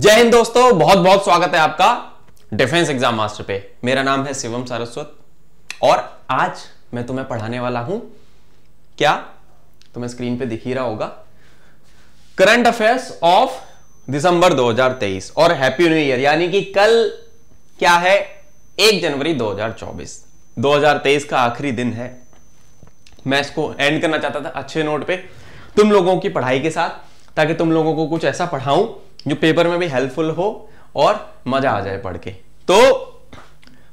जय हिंद दोस्तों बहुत बहुत स्वागत है आपका डिफेंस एग्जाम मास्टर पे मेरा नाम है शिवम सारस्वत और आज मैं तुम्हें पढ़ाने वाला हूं क्या तुम्हें स्क्रीन पे दिख ही रहा होगा करंट अफेयर्स ऑफ दिसंबर 2023 और हैप्पी न्यू ईयर यानी कि कल क्या है एक जनवरी 2024 2023 का आखिरी दिन है मैं इसको एंड करना चाहता था अच्छे नोट पे तुम लोगों की पढ़ाई के साथ ताकि तुम लोगों को कुछ ऐसा पढ़ाऊं जो पेपर में भी हेल्पफुल हो और मजा आ जाए पढ़ के तो,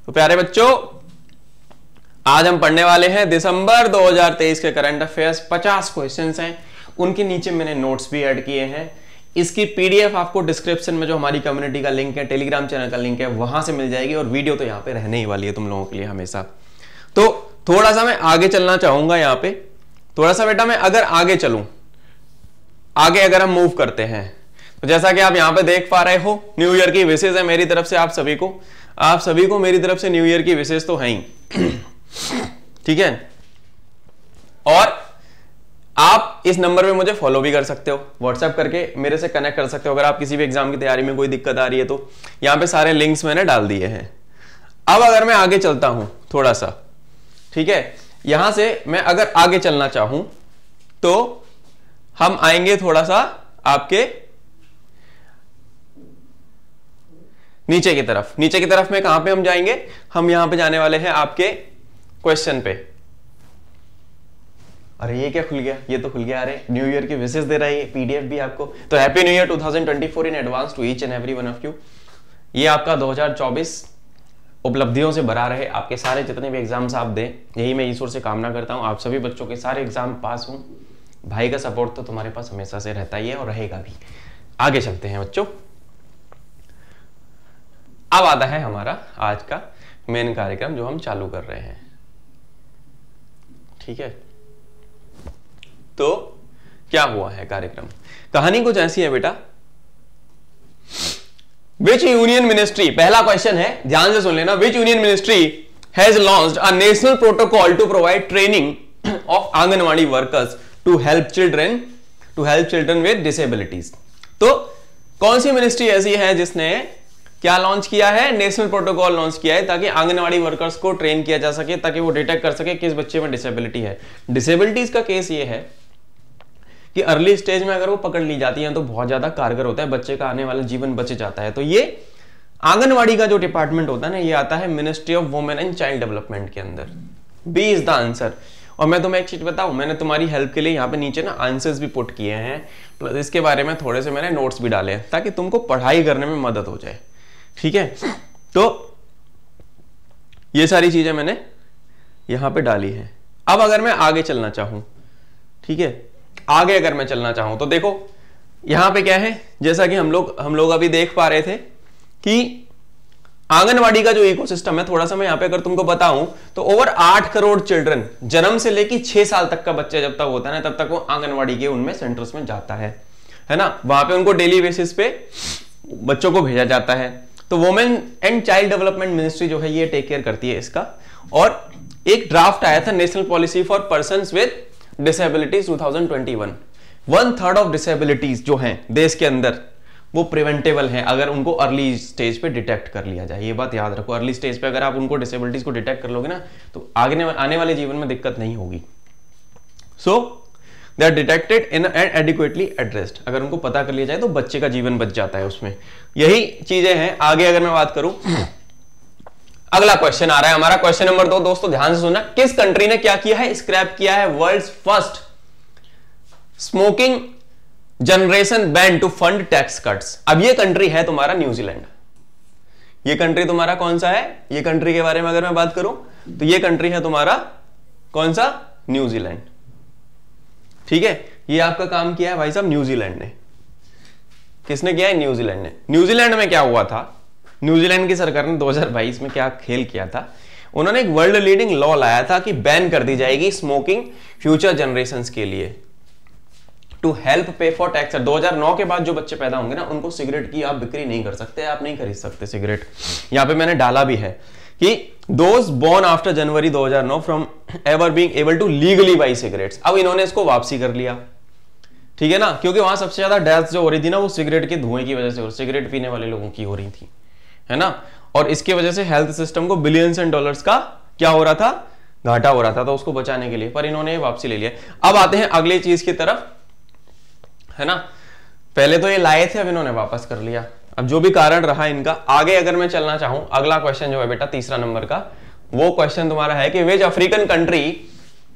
तो प्यारे बच्चों आज हम पढ़ने वाले हैं दिसंबर 2023 के करंट अफेयर्स 50 क्वेश्चंस हैं उनके नीचे मैंने नोट्स भी ऐड किए हैं इसकी पीडीएफ आपको डिस्क्रिप्शन में जो हमारी कम्युनिटी का लिंक है टेलीग्राम चैनल का लिंक है वहां से मिल जाएगी और वीडियो तो यहां पे रहने ही वाली है तुम लोगों के लिए हमेशा तो थोड़ा सा मैं आगे चलना चाहूंगा यहाँ पे थोड़ा सा बेटा मैं अगर आगे चलूं आगे अगर हम मूव करते हैं तो जैसा कि आप यहाँ पे देख पा रहे हो न्यू ईयर की विशेष है मेरी तरफ से आप सभी को आप सभी को मेरी तरफ से न्यू ईयर की विशेष तो है ही ठीक है और आप इस नंबर पे मुझे फॉलो भी कर सकते हो व्हाट्सएप करके मेरे से कनेक्ट कर सकते हो अगर आप किसी भी एग्जाम की तैयारी में कोई दिक्कत आ रही है तो यहाँ पे सारे लिंक्स मैंने डाल दिए हैं अब अगर मैं आगे चलता हूं थोड़ा सा ठीक है यहां से मैं अगर आगे चलना चाहूं तो हम आएंगे थोड़ा सा आपके नीचे की तरफ नीचे की तरफ में कहां पे हम जाएंगे हम यहां पे जाने वाले हैं आपके क्वेश्चन पे अरे ये क्या खुल गया ये तो खुल गया अरे न्यू ईयर की विशेष दे रहा है पीडीएफ भी आपको तो happy new year 2024 in advance to each and every one of you ये आपका 2024 उपलब्धियों से भरा रहे आपके सारे जितने भी एग्जाम्स आप दें यही मैं ईश्वर से कामना करता हूँ आप सभी बच्चों के सारे एग्जाम पास हों भाई का सपोर्ट तो तुम्हारे पास हमेशा से रहता ही है और रहेगा भी आगे चलते हैं बच्चों अब आता है हमारा आज का मेन कार्यक्रम जो हम चालू कर रहे हैं ठीक है तो क्या हुआ है कार्यक्रम कहानी कुछ ऐसी है बेटा विच यूनियन मिनिस्ट्री पहला क्वेश्चन है ध्यान से सुन लेना which union ministry has launch a national protocol to provide training of anganwadi workers to help children to help children with disabilities तो कौन सी मिनिस्ट्री ऐसी है जिसने क्या लॉन्च किया है नेशनल प्रोटोकॉल लॉन्च किया है ताकि आंगनवाड़ी वर्कर्स को ट्रेन किया जा सके ताकि वो डिटेक्ट कर सके किस बच्चे में डिसेबिलिटी है डिसेबिलिटीज का केस ये है कि अर्ली स्टेज में अगर वो पकड़ ली जाती है तो बहुत ज्यादा कारगर होता है बच्चे का आने वाला जीवन बच जाता है तो ये आंगनवाड़ी का जो डिपार्टमेंट होता है ना ये आता है ministry of women and child development के अंदर बी इज द आंसर और मैं तुम्हें एक चीज बताऊं मैंने तुम्हारी हेल्प के लिए यहाँ पे नीचे ना आंसर्स भी पुट किए हैं प्लस तो इसके बारे में थोड़े से मैंने नोट्स भी डाले ताकि तुमको पढ़ाई करने में मदद हो जाए ठीक है तो ये सारी चीजें मैंने यहां पे डाली है अब अगर मैं आगे चलना चाहूं ठीक है आगे अगर मैं चलना चाहूं तो देखो यहां पे क्या है जैसा कि हम लोग हम लोग अभी देख पा रहे थे कि आंगनवाड़ी का जो इकोसिस्टम है थोड़ा सा मैं यहां पे अगर तुमको बताऊं तो ओवर आठ करोड़ चिल्ड्रन जन्म से लेकर छह साल तक का बच्चा जब तक होता है ना तब तक वो आंगनवाड़ी के उनमें सेंटर्स में जाता है है ना वहां पे उनको डेली बेसिस पे बच्चों को भेजा जाता है तो women and child development ministry जो है ये टेक केयर करती है इसका और एक ड्राफ्ट आया था national policy for person with disabilities 2021 one third of disabilities जो हैं देश के अंदर वो प्रिवेंटेबल हैं अगर उनको अर्ली स्टेज पे डिटेक्ट कर लिया जाए ये बात याद रखो अर्ली स्टेज पे अगर आप उनको डिसेबिलिटीज को डिटेक्ट कर लोगे ना तो आगे आने वाले जीवन में दिक्कत नहीं होगी so so, they are detected in and adequately addressed अगर उनको पता कर लिया जाए तो बच्चे का जीवन बच जाता है उसमें यही चीजें हैं आगे अगर मैं बात करूं अगला क्वेश्चन आ रहा है हमारा क्वेश्चन नंबर दो दोस्तों ध्यान से सुनना किस कंट्री ने क्या किया है स्क्रैप किया है world first smoking generation ban to fund tax cuts अब ये कंट्री है तुम्हारा न्यूजीलैंड ये कंट्री तुम्हारा कौन सा है ये कंट्री के बारे में अगर मैं बात करूं तो ये कंट्री है तुम्हारा कौन सा न्यूजीलैंड ठीक है ये आपका काम किया है भाई साहब न्यूजीलैंड ने किसने किया है न्यूजीलैंड ने न्यूजीलैंड में क्या हुआ था न्यूजीलैंड की सरकार ने 2022 में क्या खेल किया था उन्होंने एक वर्ल्ड लीडिंग लॉ लाया था कि बैन कर दी जाएगी स्मोकिंग फ्यूचर जनरेशन के लिए to help pay for tax 2009 के बाद जो बच्चे पैदा होंगे ना उनको सिगरेट की आप बिक्री नहीं कर सकते आप नहीं खरीद सकते सिगरेट यहां पे मैंने डाला भी है कि those born after January 2009 from ever being able to legally buy cigarettes अब इन्होंने इसको वापसी कर लिया ठीक है ना क्योंकि वहां सबसे ज्यादा डेथ जो हो रही थी ना वो सिगरेट के धुएं की वजह से और सिगरेट पीने वाले लोगों की हो रही थी है ना और इसकी वजह से हेल्थ सिस्टम को बिलियंस एंड डॉलर्स का क्या हो रहा था घाटा हो रहा था तो उसको बचाने के लिए पर इन्होंने वापसी ले लिया अब आते हैं अगली चीज की तरफ है ना पहले तो ये लाए थे अब इन्होंने वापस कर लिया अब जो भी कारण रहा इनका आगे अगर मैं चलना चाहूं अगला क्वेश्चन जो है बेटा तीसरा नंबर का वो क्वेश्चन तुम्हारा है कि विच अफ्रीकन कंट्री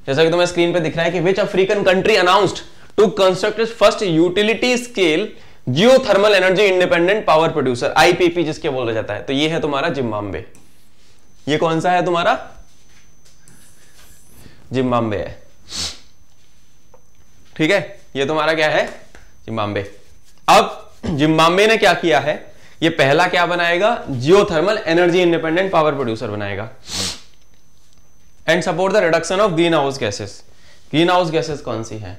जैसा कि तुम्हें स्क्रीन पे दिख रहा है कि which African country announced to construct first utility scale geothermal energy independent power producer IPP जिसके बोला जाता है तो ये है तुम्हारा जिम्बाबे ये कौन सा है तुम्हारा जिम्बाबे है ठीक है ये तुम्हारा क्या है जिम्बाबे अब जिम्बाब्वे ने क्या किया है ये पहला क्या बनाएगा geothermal energy independent power producer बनाएगा and support the reduction of green house gases green house gases कौन सी है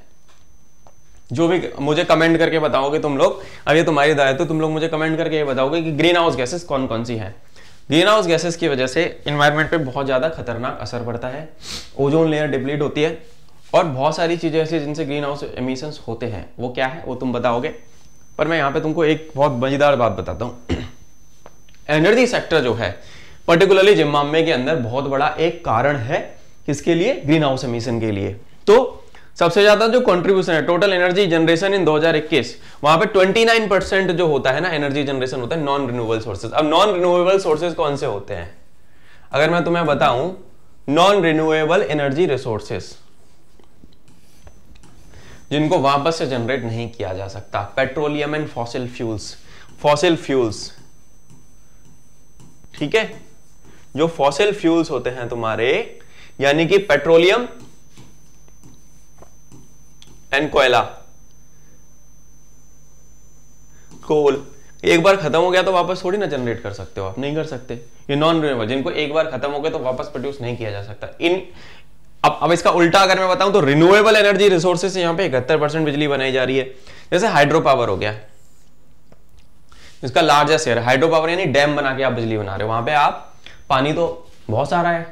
जो भी मुझे कमेंट करके बताओगे तुम लोग अब ये तुम्हारी दायित्व तो तुम लोग मुझे कमेंट करके ये बताओगे कि ग्रीन हाउस गैसेस कौन कौन सी है ग्रीन हाउस गैसेस की वजह से इन्वायरमेंट पे बहुत ज़्यादा खतरनाक असर पड़ता है ओजोन लेयर डिप्लीट होती है और बहुत सारी चीज़ें ऐसी जिनसे ग्रीन हाउस एमिशंस होते हैं वो क्या है वो तुम बताओगे पर मैं यहां पे तुमको एक बहुत मजेदार बात बताता हूं एनर्जी सेक्टर जो है पर्टिकुलरली जिम्बाब्वे के अंदर बहुत बड़ा एक कारण है किसके लिए ग्रीन हाउस एमिशन के लिए तो सबसे ज्यादा जो कंट्रीब्यूशन है टोटल एनर्जी जनरेशन इन 2021 वहां पे 29 परसेंट जो होता है ना एनर्जी जनरेशन होता है नॉन रिन्यूएबल सोर्सेज अब नॉन रिन्यूएबल सोर्सेज कौन से होते हैं अगर मैं तुम्हें बताऊं नॉन रिन्यूएबल एनर्जी रिसोर्सेज जिनको वापस से जनरेट नहीं किया जा सकता petroleum and fossil fuels fossil fuels ठीक है जो फॉसिल फ्यूल्स होते हैं तुम्हारे यानी कि पेट्रोलियम एंड कोयला कोल एक बार खत्म हो गया तो वापस थोड़ी ना जनरेट कर सकते हो आप नहीं कर सकते ये नॉन रिन्यूएबल जिनको एक बार खत्म हो गया तो वापस प्रोड्यूस नहीं किया जा सकता इन अब अब इसका उल्टा अगर मैं बताऊं तो रिन्यूएबल एनर्जी रिसोर्सेस यहां पे इकहत्तर परसेंट बिजली बनाई जा रही है जैसे हाइड्रो पावर हो गया इसका लार्जेस्ट शेयर हाइड्रो पावर यानी डैम बना के आप बिजली बना रहे हो वहां पे आप पानी तो बहुत सारा है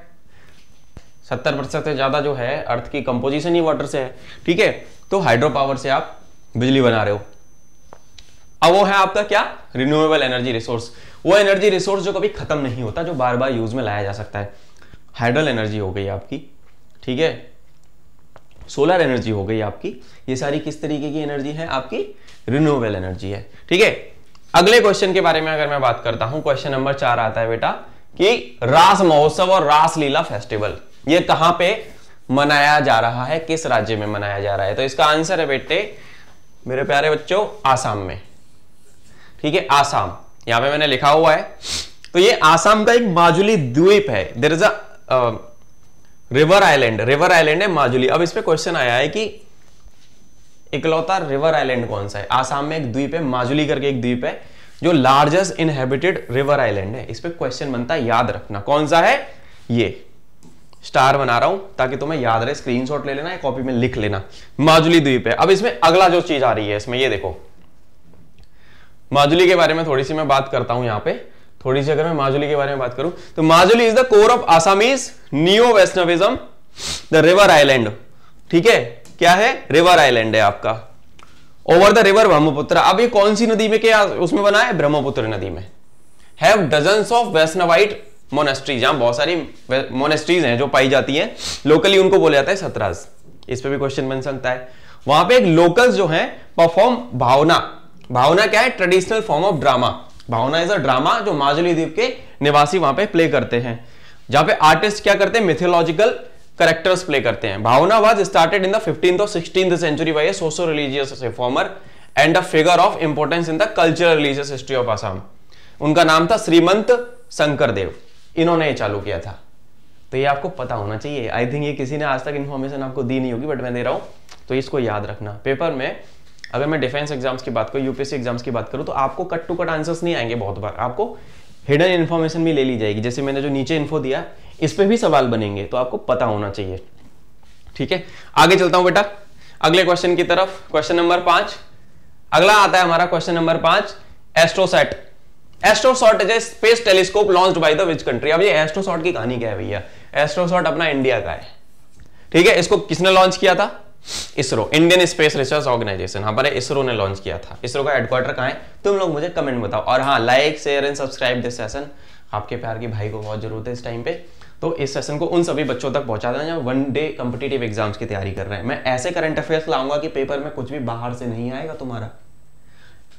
सत्तर प्रतिशत से ज्यादा जो है अर्थ की कंपोजिशन ही वाटर से है ठीक है तो हाइड्रो पावर से आप बिजली बना रहे हो अब वो है आपका क्या रिन्यूएबल एनर्जी रिसोर्स वो एनर्जी रिसोर्स जो कभी खत्म नहीं होता जो बार बार यूज में लाया जा सकता है हाइड्रल एनर्जी हो गई आपकी ठीक है सोलर एनर्जी हो गई आपकी ये सारी किस तरीके की एनर्जी है आपकी रिन्यूएबल एनर्जी है ठीक है अगले क्वेश्चन के बारे में अगर मैं बात करता हूं क्वेश्चन नंबर चार आता है बेटा कि रास महोत्सव और रास लीला फेस्टिवल ये कहां पे मनाया जा रहा है किस राज्य में मनाया जा रहा है तो इसका आंसर है बेटे मेरे प्यारे बच्चों आसाम में ठीक है आसाम यहां पे मैंने लिखा हुआ है तो ये आसाम का एक माजुली द्वीप है there is a river island river island है माजुली अब इस पर क्वेश्चन आया है कि इकलौता रिवर आइलैंड कौन सा है आसाम में एक द्वीप है माजुली करके एक द्वीप है जो लार्जेस्ट इनहेबिटेड रिवर आइलैंड है इस पर क्वेश्चन बनता है याद रखना कौन सा है ये स्टार बना रहा हूं ताकि तुम्हें याद रहे स्क्रीनशॉट ले लेना या कॉपी में लिख लेना माजुली द्वीप है अब इसमें अगला जो चीज आ रही है इसमें ये देखो माजुली के बारे में थोड़ी सी मैं बात करता हूं यहां पे थोड़ी सी अगर मैं माजुली के बारे में बात करूं तो Majuli is the core of Assamese neo Vaishnavism the river island ठीक है क्या है रिवर आइलैंड है आपका ओवर द रिवर ब्रह्मपुत्र अब ये कौन सी नदी में क्या उसमें बना है ब्रह्मपुत्र नदी में have dozens of Vaishnavite monasteries यहां बहुत सारी मोनेस्ट्रीज हैं जो पाई जाती हैं लोकली उनको बोला जाता है सतराज इस पे भी क्वेश्चन बन सकता है वहां पे एक लोकल्स जो हैं परफॉर्म भावना भावना क्या है traditional form of drama Bhaona is a drama जो माजुली द्वीप के निवासी वहां पे प्ले करते हैं जहां पे आर्टिस्ट क्या करते हैं मिथोलॉजिकल करेक्टर्स प्ले करते हैं Bhaona was started in the fifteen और sixteen century by socio religious reformer and a figure of importance in the cultural religious history of Assam उनका नाम था श्रीमंत शंकर इन्होंने ये चालू किया था तो ये आपको पता होना चाहिए आई थिंक ये किसी ने आज तक इन्फॉर्मेशन आपको दी नहीं होगी बट मैं दे रहा हूं तो इसको याद रखना पेपर में अगर मैं डिफेंस एग्जाम्स की बात करूँ यूपीएससी एग्जाम्स की बात करूँ तो आपको कट टू कट आंसर्स नहीं आएंगे बहुत बार आपको हिडन इन्फॉर्मेशन भी ले ली जाएगी जैसे मैंने जो नीचे इन्फो दिया इस पर भी सवाल बनेंगे तो आपको पता होना चाहिए ठीक है आगे चलता हूं बेटा अगले क्वेश्चन की तरफ क्वेश्चन नंबर पांच अगला आता है हमारा क्वेश्चन नंबर पांच AstroSat AstroSat is a space telescope launch by the which country अब ये एस्ट्रोसॉट की कहानी क्या है भैया एस्ट्रोसॉट अपना इंडिया का है ठीक है इसको किसने लॉन्च किया था ISRO Indian Space Research Organisation हाँ पर इसरो ने लॉन्च किया था इसरो का हेडक्वार्टर कहाँ है तुम लोग मुझे कमेंट बताओ और हाँ like share and subscribe this session आपके प्यार की भाई को बहुत जरूरत है इस टाइम पे तो इस सेशन को उन सभी बच्चों तक पहुंचा देना जो वन डे कम्पिटेटिव एग्जाम्स की तैयारी कर रहे हैं मैं ऐसे करंट अफेयर्स लाऊंगा कि पेपर में कुछ भी बाहर से नहीं आएगा तुम्हारा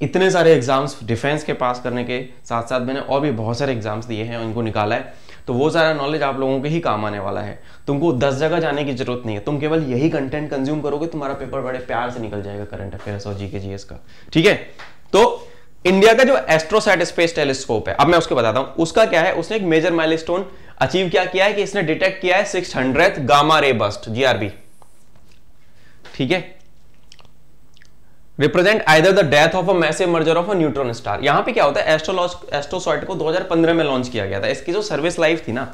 इतने सारे एग्जाम्स डिफेंस के पास करने के साथ साथ मैंने और भी बहुत सारे एग्जाम्स दिए हैं उनको निकाला है तो वो सारा नॉलेज आप लोगों के ही काम आने वाला है तुमको दस जगह जाने की जरूरत नहीं है तुम केवल यही कंटेंट कंज्यूम करोगे तुम्हारा पेपर बड़े प्यार से निकल जाएगा करंट अफेयर्स और जीके जीएस का ठीक है तो इंडिया का जो एस्ट्रोसैट स्पेस टेलीस्कोप है अब मैं उसको बताता हूं उसका क्या है उसने एक मेजर माइलस्टोन अचीव क्या किया है कि इसने डिटेक्ट किया है six hundred gamma ray burst GRB ठीक है represent either the death of a massive merger of a neutron star यहाँ पे क्या होता है एस्ट्रोलॉज एस्ट्रोसॉइट को 2015 में लॉन्च किया गया था इसकी जो सर्विस लाइफ थी ना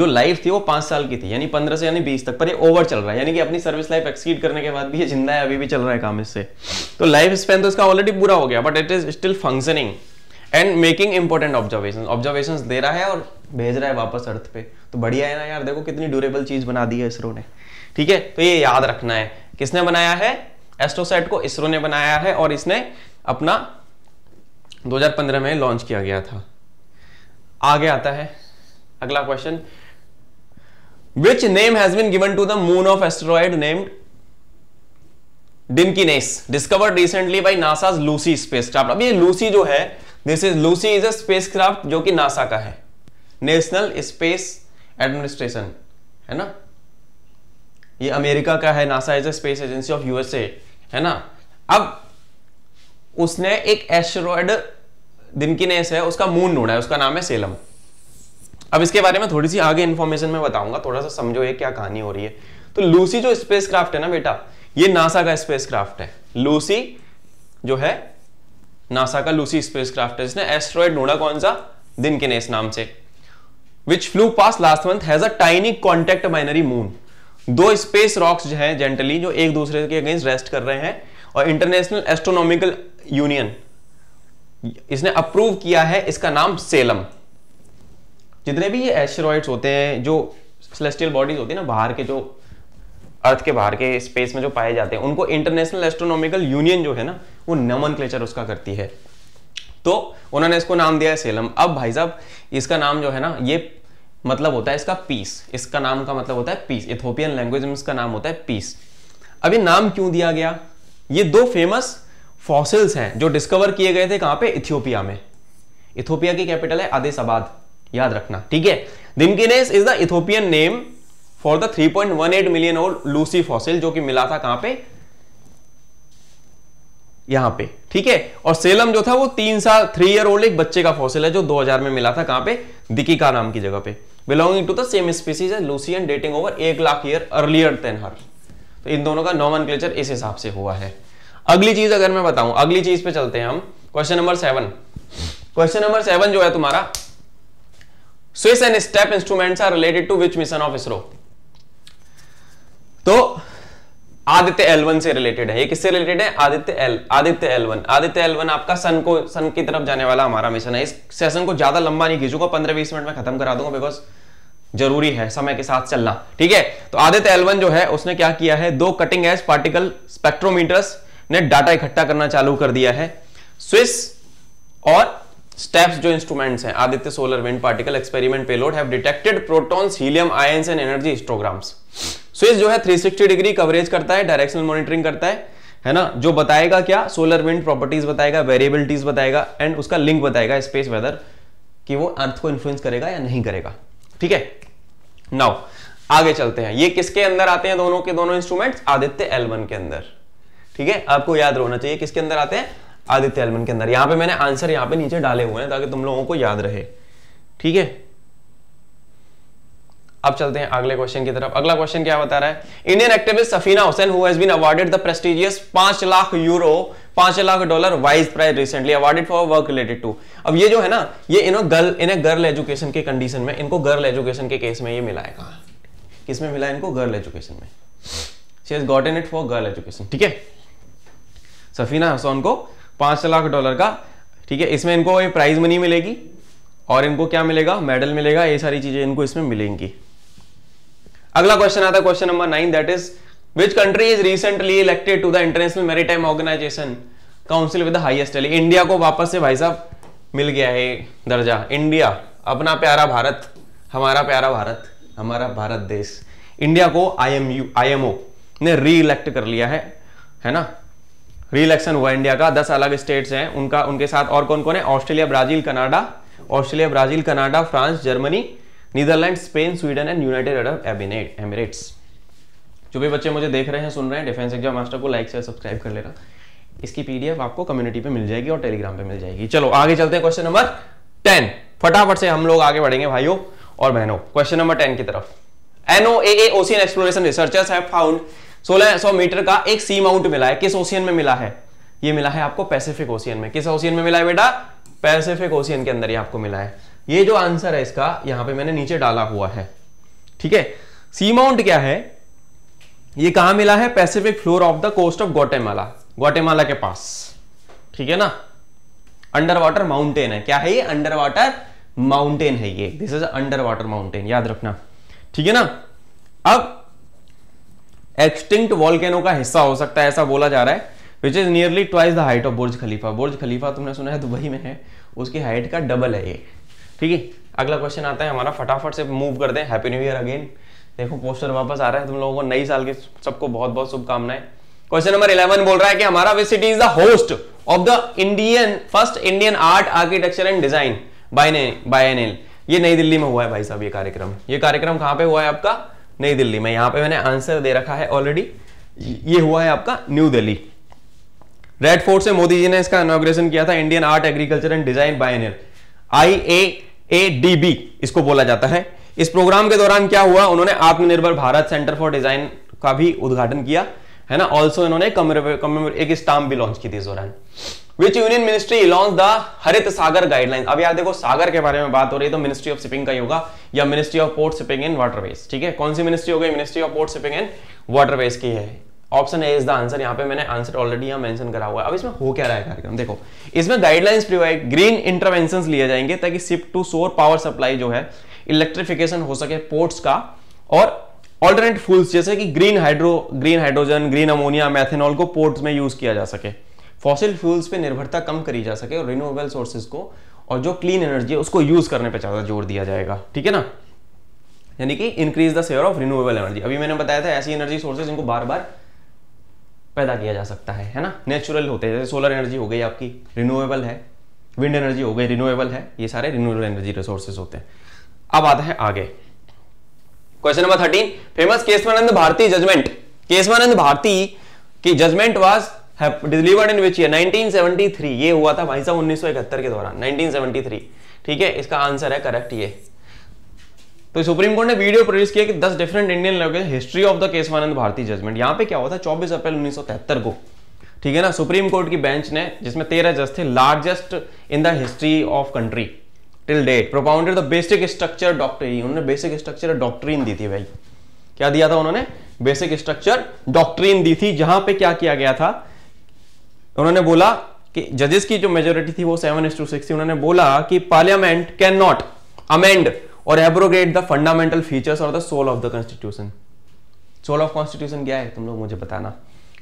जो लाइफ थी वो पांच साल की थी यानी पंद्रह से यानी बीस तक पर ये ओवर चल रहा है यानी कि अपनी सर्विस लाइफ एक्सीड करने के बाद भी ये जिंदा है अभी भी चल रहा है काम इससे तो लाइफ स्पेन तो इसका ऑलरेडी पूरा हो गया but it is still functioning and making important observation observation दे रहा है और भेज रहा है वापस अर्थ पे तो बढ़िया है ना यार देखो कितनी ड्यूरेबल चीज बना दी है इसरो ने ठीक है तो ये याद रखना है किसने बनाया है एस्ट्रोसैट को इसरो ने बनाया है और इसने अपना 2015 में लॉन्च किया गया था आगे आता है अगला question which name has been given to the moon of asteroid named Dinkinesh discovered recently by NASA Lucy space craft अब ये लूसी जो है this is Lucy is a space craft जो कि नासा का है नेशनल स्पेस एडमिनिस्ट्रेशन है ना ये अमेरिका का है NASA is a space agency of USA है ना अब उसने एक एस्टेरॉयड दिनकिनेस है उसका मून ढूंढा है उसका नाम है सेलम अब इसके बारे में थोड़ी सी आगे इन्फॉर्मेशन में बताऊंगा थोड़ा सा समझो ये क्या कहानी हो रही है तो लूसी जो स्पेस क्राफ्ट है ना बेटा ये नासा का स्पेस क्राफ्ट है लूसी जो है नासा का लूसी स्पेस क्राफ्ट है जिसने एस्ट्रॉयड ढूंढा कौन सा दिनकिनेस नाम से which flew past last month has a tiny contact binary moon दो स्पेस रॉक्स जो हैं जेंटली जो एक दूसरे के अगेंस्ट रेस्ट कर रहे हैं और इंटरनेशनल एस्ट्रोनॉमिकल यूनियन इसने अप्रूव किया है इसका नाम सेलम जितने भी ये एस्टेरॉइड्स होते हैं जो सेलेस्टियल बॉडीज होती है ना बाहर के जो अर्थ के बाहर के स्पेस में जो पाए जाते हैं उनको इंटरनेशनल एस्ट्रोनॉमिकल यूनियन जो है ना वो नमन क्लेचर उसका करती है तो उन्होंने इसको नाम दिया है सेलम अब भाई साहब इसका नाम जो है ना ये मतलब होता है इसका पीस इसका नाम का मतलब होता है पीस इथोपियन लैंग्वेज में इसका नाम होता है पीस अब ये नाम क्यों दिया गया ये दो फेमस फॉसिल्स हैं जो डिस्कवर किए गए थे कहां पे इथियोपिया में इथोपिया की कैपिटल है आदेश आबाद याद रखना ठीक है Dinkinesh is the Ethiopian name for the 3.18 million old Lucy fossil जो कि मिला था कहां पे यहां पे ठीक है और सेलम जो था वो तीन साल थ्री ईयर ओल्ड एक बच्चे का फॉसिल है जो 2000 में मिला था कहां पे दिकिका नाम की जगह पे belonging to the same species है लूसियन डेटिंग ओवर एक lakh year earlier than her तो इन दोनों का नॉमन इस हिसाब से हुआ है अगली चीज अगर मैं बताऊं अगली चीज पे चलते हैं हम question number seven question number seven जो है तुम्हारा स्विस and STEP instruments are related to which mission of ISRO तो आदित्य एल वन से रिलेटेड है ये किससे रिलेटेड है Aditya L Aditya L one Aditya L one आपका सन को सन की तरफ जाने वाला हमारा मिशन है इस सेशन को ज्यादा लंबा नहीं खींचूंगा पंद्रह बीस मिनट में खत्म करा दूंगा बिकॉज जरूरी है समय के साथ चलना ठीक है तो आदित्य एल वन जो है उसने क्या किया है दो कटिंग एज पार्टिकल स्पेक्ट्रोमीटर्स ने डाटा इकट्ठा करना चालू कर दिया है स्विस और स्टेप्स जो इंस्ट्रूमेंट्स हैं Aditya solar wind particle experiment payload have detected protons helium ions and energy histograms स्विच जो है 360 डिग्री कवरेज करता है डायरेक्शनल मॉनिटरिंग करता है है ना जो बताएगा क्या सोलर विंड प्रॉपर्टीज बताएगा वेरिएबिलिटीज बताएगा एंड उसका लिंक बताएगा स्पेस वेदर कि वो अर्थ को इन्फ्लुएंस करेगा या नहीं करेगा ठीक है नाउ आगे चलते हैं ये किसके अंदर आते हैं दोनों के दोनों इंस्ट्रूमेंट आदित्य एलवन के अंदर ठीक है आपको याद रोना चाहिए किसके अंदर आते हैं आदित्य एलवन के अंदर यहां पर मैंने आंसर यहां पर नीचे डाले हुए हैं ताकि तुम लोगों को याद रहे ठीक है अब चलते हैं अगले क्वेश्चन की तरफ अगला क्वेश्चन क्या बता रहा है Indian activist Safeena Husain who has been awarded the prestigious पांच लाख यूरो पांच लाख डॉलर वाइज prize recently awarded for work related to अब ये जो है ना ये इन्हों गर्ल इन्हें गर्ल एजुकेशन के कंडीशन में इनको गर्ल एजुकेशन के केस में ये मिला है कहा किसमें में मिला इनको गर्ल एजुकेशन में she has gotten it for girl education ठीक है सफीना हसन को पांच लाख डॉलर का ठीक है इसमें इनको प्राइज मनी मिलेगी और इनको क्या मिलेगा मेडल मिलेगा ये सारी चीजें इनको इसमें मिलेंगी अगला क्वेश्चन आता है question number nine that is which country is recently elected to the International Maritime Organisation Council with highest value India को वापस से भाई साहब मिल गया है दर्जा इंडिया अपना प्यारा भारत हमारा प्यारा भारत हमारा भारत देश इंडिया को आईएमयू आईएमओ ने री इलेक्ट कर लिया है है ना री इलेक्शन हुआ इंडिया का दस अलग स्टेट्स हैं उनका उनके साथ और कौन कौन है Australia Brazil Canada Australia Brazil Canada France Germany Netherland Spain Sweden and United Arab Emirates जो भी बच्चे मुझे देख रहे हैं सुन रहे हैं डिफेंस एग्जाम मास्टर को लाइक शेयर सब्सक्राइब कर लेना इसकी पीडीएफ आपको कम्युनिटी पे मिल जाएगी और टेलीग्राम पे मिल जाएगी चलो आगे चलते हैं क्वेश्चन नंबर टेन फटाफट से हम लोग आगे बढ़ेंगे भाइयों और बहनों क्वेश्चन नंबर टेन की तरफ NO ocean exploration researchers have found 1600 meter का एक सी माउंट मिला है किस ओशियन में मिला है ये मिला है आपको पैसिफिक ओशियन में किस ओशियन में मिला है बेटा पैसिफिक ओशियन के अंदर ही आपको मिला है ये जो आंसर है इसका यहां पे मैंने नीचे डाला हुआ है ठीक है सी माउंट क्या है ये कहा मिला है Pacific floor off the coast of Guatemala Guatemala के पास ठीक है ना अंडर वाटर माउंटेन है क्या है ये अंडर वाटर माउंटेन है ये this is under water mountain याद रखना ठीक है ना अब एक्सटिंक्ट वॉल्केनो का हिस्सा हो सकता है ऐसा बोला जा रहा है which is nearly twice the height of Burj Khalifa Burj Khalifa तुमने सुना है दुबई में है उसकी हाइट का डबल है ये ठीक है अगला क्वेश्चन आता है हमारा फटाफट से मूव कर दें हैप्पी न्यू ईयर अगेन देखो पोस्टर वापस आ रहा है तुम लोगों को नई साल के सबको बहुत बहुत शुभकामनाएं क्वेश्चन नंबर इलेवन बोल रहा है कि हमारा which city is the host of the Indian first Indian art architecture and design bi biennale ये नई दिल्ली में हुआ है भाई साहब ये कार्यक्रम ये कार्यक्रम कहां पे हुआ है आपका नई दिल्ली में यहां पे मैंने आंसर दे रखा है ऑलरेडी ये हुआ है आपका न्यू दिल्ली रेड फोर्ट से मोदी जी ने इसका इनोग्रेशन किया था Indian art agriculture and design biennale I A ADB इसको बोला जाता है इस प्रोग्राम के दौरान क्या हुआ उन्होंने आत्मनिर्भर भारत सेंटर फॉर डिजाइन का भी उद्घाटन किया है ना ऑल्सो इन्होंने एक स्टाम्प भी लॉन्च की थी इस दौरान which union ministry launch the Harit Sagar guideline अब यार देखो सागर के बारे में बात हो रही है तो मिनिस्ट्री ऑफ शिपिंग का ही होगा या ministry of port shipping and waterways ठीक है कौन सी मिनिस्ट्री हो गई ministry of port shipping and waterways की है option A is the answer यहाँ पे मैंने आंसर ऑलरेडी यहाँ मेंशन करा हुआ है अब इसमें हो क्या रहा है कार्यक्रम देखो इसमें गाइडलाइंस प्रोवाइड ग्रीन इंटरवेंशन लिए जाएंगे ताकि ship to shore power supply जो है इलेक्ट्रिफिकेशन हो सके पोर्ट्स का और ऑल्टरनेट फूल्स जैसे कि green hydro green hydrogen green ammonia methanol को पोर्ट्स में यूज किया जा सके फॉसिल फ्यूल्स पे निर्भरता कम करी जा सके और रिन्यूएबल सोर्सेज को और जो क्लीन एनर्जी है उसको यूज करने पर ज्यादा जोर दिया जाएगा ठीक है ना यानी कि increase the share of renewable energy अभी मैंने बताया था ऐसी एनर्जी सोर्सेज जिनको बार बार पैदा किया जा सकता है है ना नेचुरल होते हैं जैसे सोलर एनर्जी हो गई आपकी रिन्यूएबल है विंड एनर्जी हो गई रिन्यूएबल है ये सारे रिन्यूएबल एनर्जी रिसोर्सेज होते हैं अब आता है आगे question number thirteen famous Kesavananda Bharati judgement Kesavananda Bharati की judgement was delivered in which year 1973 ये हुआ था भाई साहब 1971 के दौरान 1973 ठीक है इसका आंसर है करेक्ट ये तो सुप्रीम कोर्ट ने वीडियो प्रोड्यूस किया कि 10 different Indian language history of the Kesavananda Bharatiya judgement यहां पे क्या हुआ था 24 अप्रैल 1973 को ठीक है ना सुप्रीम कोर्ट की बेंच ने जिसमें तेरह जज थे largest in the history of country till date propounded the basic structure doctrine उन्होंने बेसिक स्ट्रक्चर डॉक्ट्रीन दी थी भाई क्या दिया था उन्होंने बेसिक स्ट्रक्चर डॉक्ट्रीन दी थी जहां पर क्या किया गया था उन्होंने बोला कि जजेस की जो मेजोरिटी थी वो सेवन थी उन्होंने बोला कि पार्लियामेंट कैन नॉट अमेंड और एब्रोगेट द फंडामेंटल फीचर्स और the soul of the constitution soul of constitution क्या है तुम लोग मुझे बताना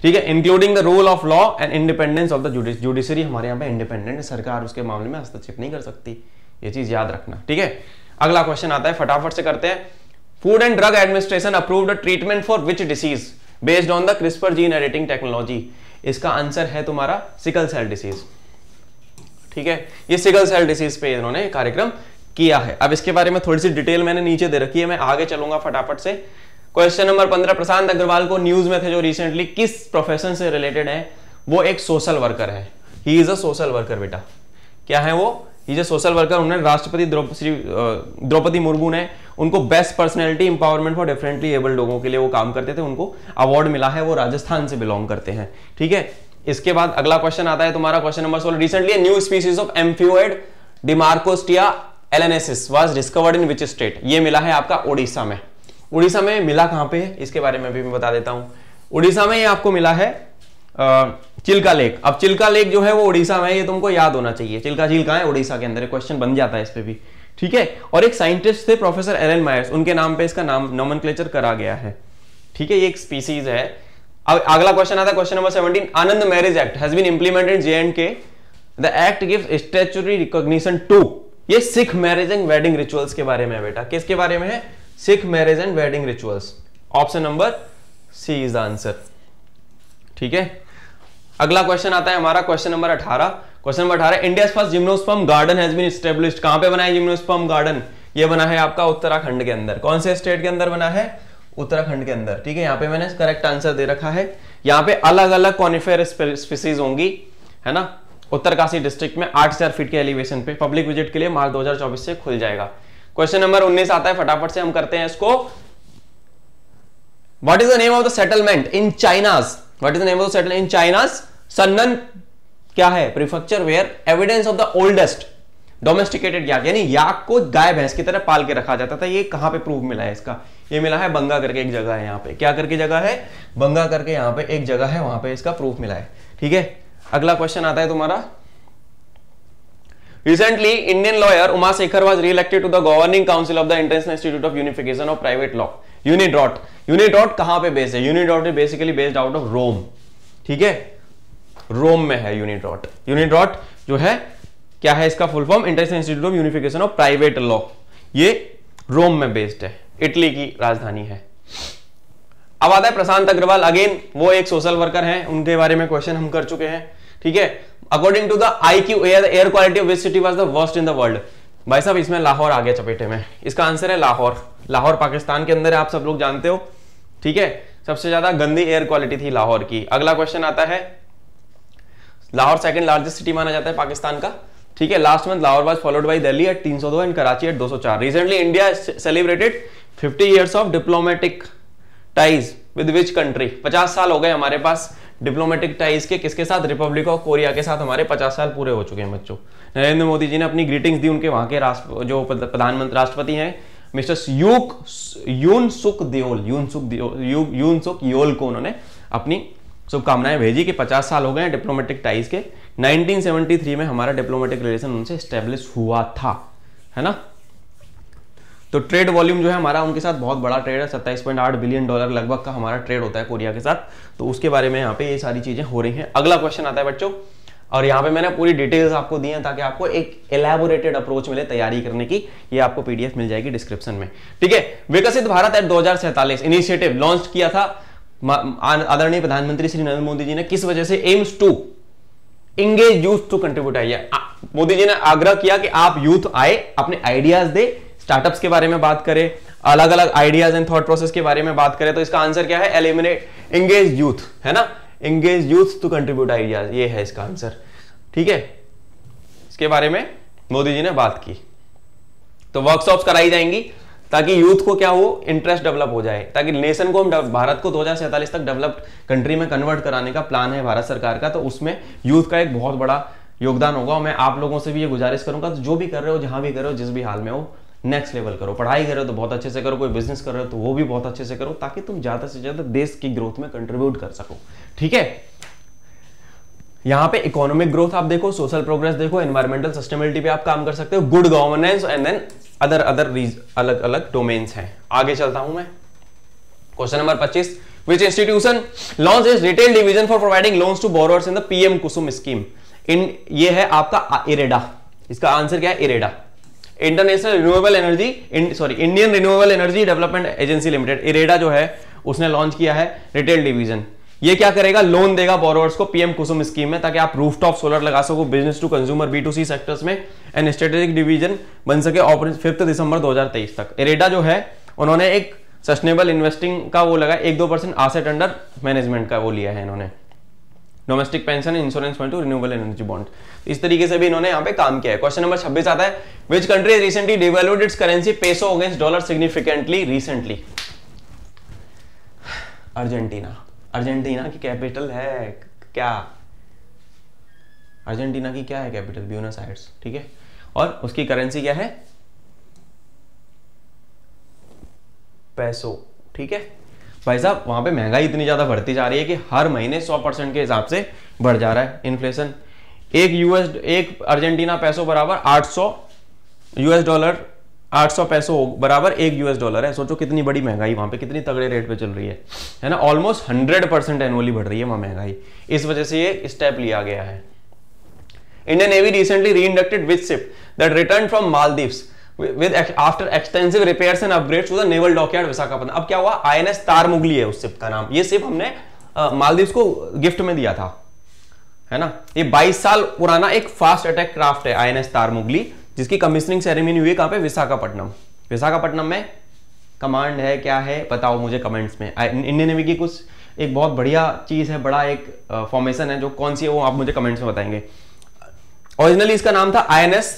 ठीक है including the rule of law and independence of the judiciary हमारे यहाँ पे इंडिपेंडेंट सरकार उसके मामले में हस्तक्षेप नहीं कर सकती ये चीज याद रखना ठीक है अगला क्वेश्चन आता है फटाफट से करते हैं Food and Drug Administration approved treatment for which disease based on the CRISPR gene editing technology इसका आंसर है तुम्हारा सिकल सेल डिसीज ठीक है ये सिकल सेल डिसीज पे इन्होंने कार्यक्रम किया है अब इसके बारे में थोड़ी सी डिटेल मैंने नीचे दे रखी है मैं आगे चलूंगा फटाफट से क्वेश्चन नंबर पंद्रह प्रशांत अग्रवाल को न्यूज में थे जो रिसेंटली किस प्रोफेशन से रिलेटेड है वो एक सोशल वर्कर है he is a social worker बेटा क्या है वो he is a social worker उन्होंने राष्ट्रपति द्रौपदी द्रौपदी मुर्मू ने उनको best personality empowerment for differently able लोगों के लिए वो काम करते थे उनको अवार्ड मिला है वो राजस्थान से बिलोंग करते हैं ठीक है इसके बाद अगला क्वेश्चन आता है तुम्हारा क्वेश्चन नंबर सोलह recently new species of amphibian डिमार्कोस्टिया एलेनेसिस was discovered in which state ये मिला है आपका उड़ीसा में उड़ीसा में मिला कहाँ पे इसके बारे में भी मैं बता देता हूँ उड़ीसा में ये आपको मिला है चिल्का लेक अब चिल्का लेक जो है वो उड़ीसा में ये तुमको याद होना चाहिए चिल्का झील कहाँ है उड़ीसा के अंदर क्वेश्चन बन जाता है इस पर भी ठीक है और एक साइंटिस्ट थे प्रोफेसर एल एन मायर्स उनके नाम पे इसका नाम नॉमन करा गया है ठीक है ये एक स्पीसीज है अब अगला क्वेश्चन आता है question number 17 Anand marriage act has been implemented J and K the act gives statutory recognition to ये Sikh marriage and wedding rituals के बारे में है बेटा किसके बारे में है Sikh marriage and wedding rituals option number C is answer ठीक है अगला क्वेश्चन आता है हमारा question number 18 question number 18 India first gymnosperm garden has been established कहां पे बनाया जिम्नोस्पम गार्डन ये बना है आपका उत्तराखंड के अंदर कौन से स्टेट के अंदर बना है उत्तराखंड के अंदर ठीक है यहां पे मैंने करेक्ट आंसर दे रखा है यहां पे अलग अलग कॉनिफेयर स्पीसीज होंगी है ना उत्तरकाशी डिस्ट्रिक्ट में 8000 फीट के एलिवेशन पे पब्लिक विजिट के लिए मार्च 2024 से खुल जाएगा क्वेश्चन नंबर 19 आता है फटाफट से हम करते हैं इसको what is the name of the settlement in China's what is the name of the settlement in China's Sannan क्या है prefecture where evidence of the oldest domesticated yak यानी याक को गाय भैंस की तरह पाल के रखा जाता था ये कहां पे प्रूफ मिला है इसका ये मिला है बंगा करके एक जगह है यहाँ पे क्या करके जगह है बंगा करके यहाँ पे एक जगह है वहां पे इसका प्रूफ मिला है ठीक है अगला क्वेश्चन आता है तुम्हारा recently Indian lawyer Uma Shekhar was reelected to the governing council of the international institute of unification of private law UNIDROIT UNIDROIT कहां पे बेस्ड है UNIDROIT is basically based out of Rome ठीक है रोम में है यूनिडॉट यूनिडॉट जो है क्या है इसका full form international institute of unification of private law ये रोम में बेस्ड है इटली की राजधानी है अब आता है प्रशांत अग्रवाल अगेन वो एक सोशल वर्कर हैं उनके बारे में क्वेश्चन हम कर चुके हैं ठीक है according to the I Q air air quality of city was the worst in the world भाई साहब इसमें लाहौर आ गया चपेटे में इसका आंसर है लाहौर लाहौर पाकिस्तान के अंदर है आप सब लोग जानते हो ठीक है सबसे ज्यादा गंदी एयर क्वालिटी थी लाहौर की अगला क्वेश्चन आता है लाहौर सेकंड लार्जेस्ट सिटी माना जाता है पाकिस्तान का ठीक है last month Lahore was followed by Delhi at 302 and Karachi at 204 recently India celebrated 50 years of diplomatic ties with which country 50 साल हो गए हमारे पास डिप्लोमेटिक टाइज के किसके साथ रिपब्लिक ऑफ कोरिया के साथ हमारे पचास साल पूरे हो चुके हैं बच्चों नरेंद्र मोदी जी ने अपनी ग्रीटिंग्स दी उनके वहां के राष्ट्र जो प्रधानमंत्री राष्ट्रपति हैं मिस्टर यूक यून सुक दियोल यून सुक दियोल यून सुक योल को उन्होंने अपनी शुभकामनाएं भेजी कि 50 साल हो गए हैं डिप्लोमेटिक टाइज के 1973 में हमारा डिप्लोमेटिक रिलेशन उनसे स्टेब्लिश हुआ था है ना तो ट्रेड वॉल्यूम जो है हमारा उनके साथ बहुत बड़ा ट्रेड है सत्ताईस पॉइंट आठ बिलियन डॉलर लगभग का हमारा ट्रेड होता है कोरिया के साथ तो उसके बारे में यहाँ पे ये सारी चीजें हो रही हैं अगला क्वेश्चन आता है बच्चों और यहाँ पे मैंने पूरी डिटेल्स आपको दी हैं ताकि आपको एक एलेबोरेटेड अप्रोच मिले तैयारी करने की ये आपको पीडीएफ मिल जाएगी डिस्क्रिप्शन में ठीक है विकसित भारत एट दो इनिशिएटिव लॉन्च किया था आदरणीय प्रधानमंत्री श्री नरेंद्र मोदी जी ने किस वजह से aims to engage youth to contribute आई मोदी जी ने आग्रह किया कि आप यूथ आए अपने आइडियाज दे स्टार्टअप्स के बारे में बात करें अलग अलग आइडियाज एंड थॉट प्रोसेस के बारे में बात करें तो इसका आंसर क्या है एलिमिनेट एंगेज यूथ है ना engage youth to contribute ideas ये है इसका आंसर ठीक है इसके बारे में मोदी जी ने बात की तो वर्कशॉप कराई जाएंगी ताकि यूथ को क्या हो इंटरेस्ट डेवलप हो जाए ताकि नेशन को हम भारत को दो तक डेवलप्ड कंट्री में कन्वर्ट कराने का प्लान है भारत सरकार का तो उसमें यूथ का एक बहुत बड़ा योगदान होगा और मैं आप लोगों से भी ये गुजारिश करूंगा तो जो भी कर रहे हो जहां भी कर रहे हो जिस भी हाल में हो नेक्स्ट लेवल करो पढ़ाई कर रहे हो तो बहुत अच्छे से करो कोई बिजनेस कर रहे हो तो वो भी बहुत अच्छे से करो ताकि तुम ज़्यादा से ज़्यादा देश की ग्रोथ में कंट्रीब्यूट कर सको ठीक है यहाँ पे इकोनॉमिक ग्रोथ आप देखो सोशल प्रोग्रेस देखो एनवायरमेंटल सस्टेनेबिलिटी पे आप काम कर सकते हो good governance and then other other अलग अलग डोमेन्स हैं आगे चलता हूं मैं question number 25 which institution launch is retail division for providing loans to borrowers in the PM Kusum scheme in ये है आपका इरेडा इसका आंसर क्या है IREDA international renewable energy sorry Indian renewable energy development agency limited IREDA जो है उसने launch किया है रिटेल डिवीजन ये क्या करेगा लोन देगा बोरोवर्स को पीएम कुसुम स्कीम में ताकि आप रूफटॉप सोलर लगा सको business to consumer B to C sectors में एंड स्ट्रेटेजिक डिवीजन बन सके ऑपरेट फिफ्थ दिसंबर 2023 तक एरेडा जो है उन्होंने एक सस्टेनेबल इन्वेस्टिंग का वो लगा एक दो परसेंट आसेट अंडर मैनेजमेंट का वो लिया है इन्होंने domestic pension insurance fund to renewable energy bond इस तरीके से भी इन्होंने यहाँ पे काम किया है क्वेश्चन नंबर छब्बीस आता है which country recently devalued its currency peso against dollar significantly recently Argentina Argentina की कैपिटल है क्या अर्जेंटीना की क्या है कैपिटल ब्यूनस आयर्स ठीक है और उसकी करेंसी क्या है पैसो ठीक है भाई साहब वहाँ पे महंगाई इतनी ज़्यादा बढ़ती जा रही है कि हर महीने 100 परसेंट के हिसाब से बढ़ जा रहा है इन्फ्लेशन एक यूएस एक अर्जेंटीना पैसों बराबर 800 यूएस डॉलर 800 पैसों बराबर एक यूएस डॉलर है सोचो कितनी बड़ी महंगाई वहाँ पे कितनी तगड़े रेट पे चल रही है है ना ऑलमोस्ट हंड्रेड परसेंट एनुअली बढ़ रही है वहाँ महंगाई इस वजह से ये स्टेप लिया गया है Indian navy recently reinducted with ship that return from Maldives with after extensive repairs and upgrades to the naval dockyard Visakhapatnam अब क्या हुआ आईएनएस मुगली है उस शिप का नाम ये शिप हमने मालदीव को गिफ्ट में दिया था है ना ये 22 साल पुराना एक फास्ट अटैक क्राफ्ट है आईएनएस मुगली जिसकी कमिश्निंग सेरेमनी हुई कहां पे विशाखापट्टनम विशाखापट्टनम में कमांड है क्या है बताओ मुझे कमेंट्स में इंडियन नेवी की कुछ एक बहुत बढ़िया चीज़ है बड़ा एक फॉर्मेशन है जो कौन सी है वो आप मुझे कमेंट्स में बताएंगे ओरिजिनली इसका नाम था INS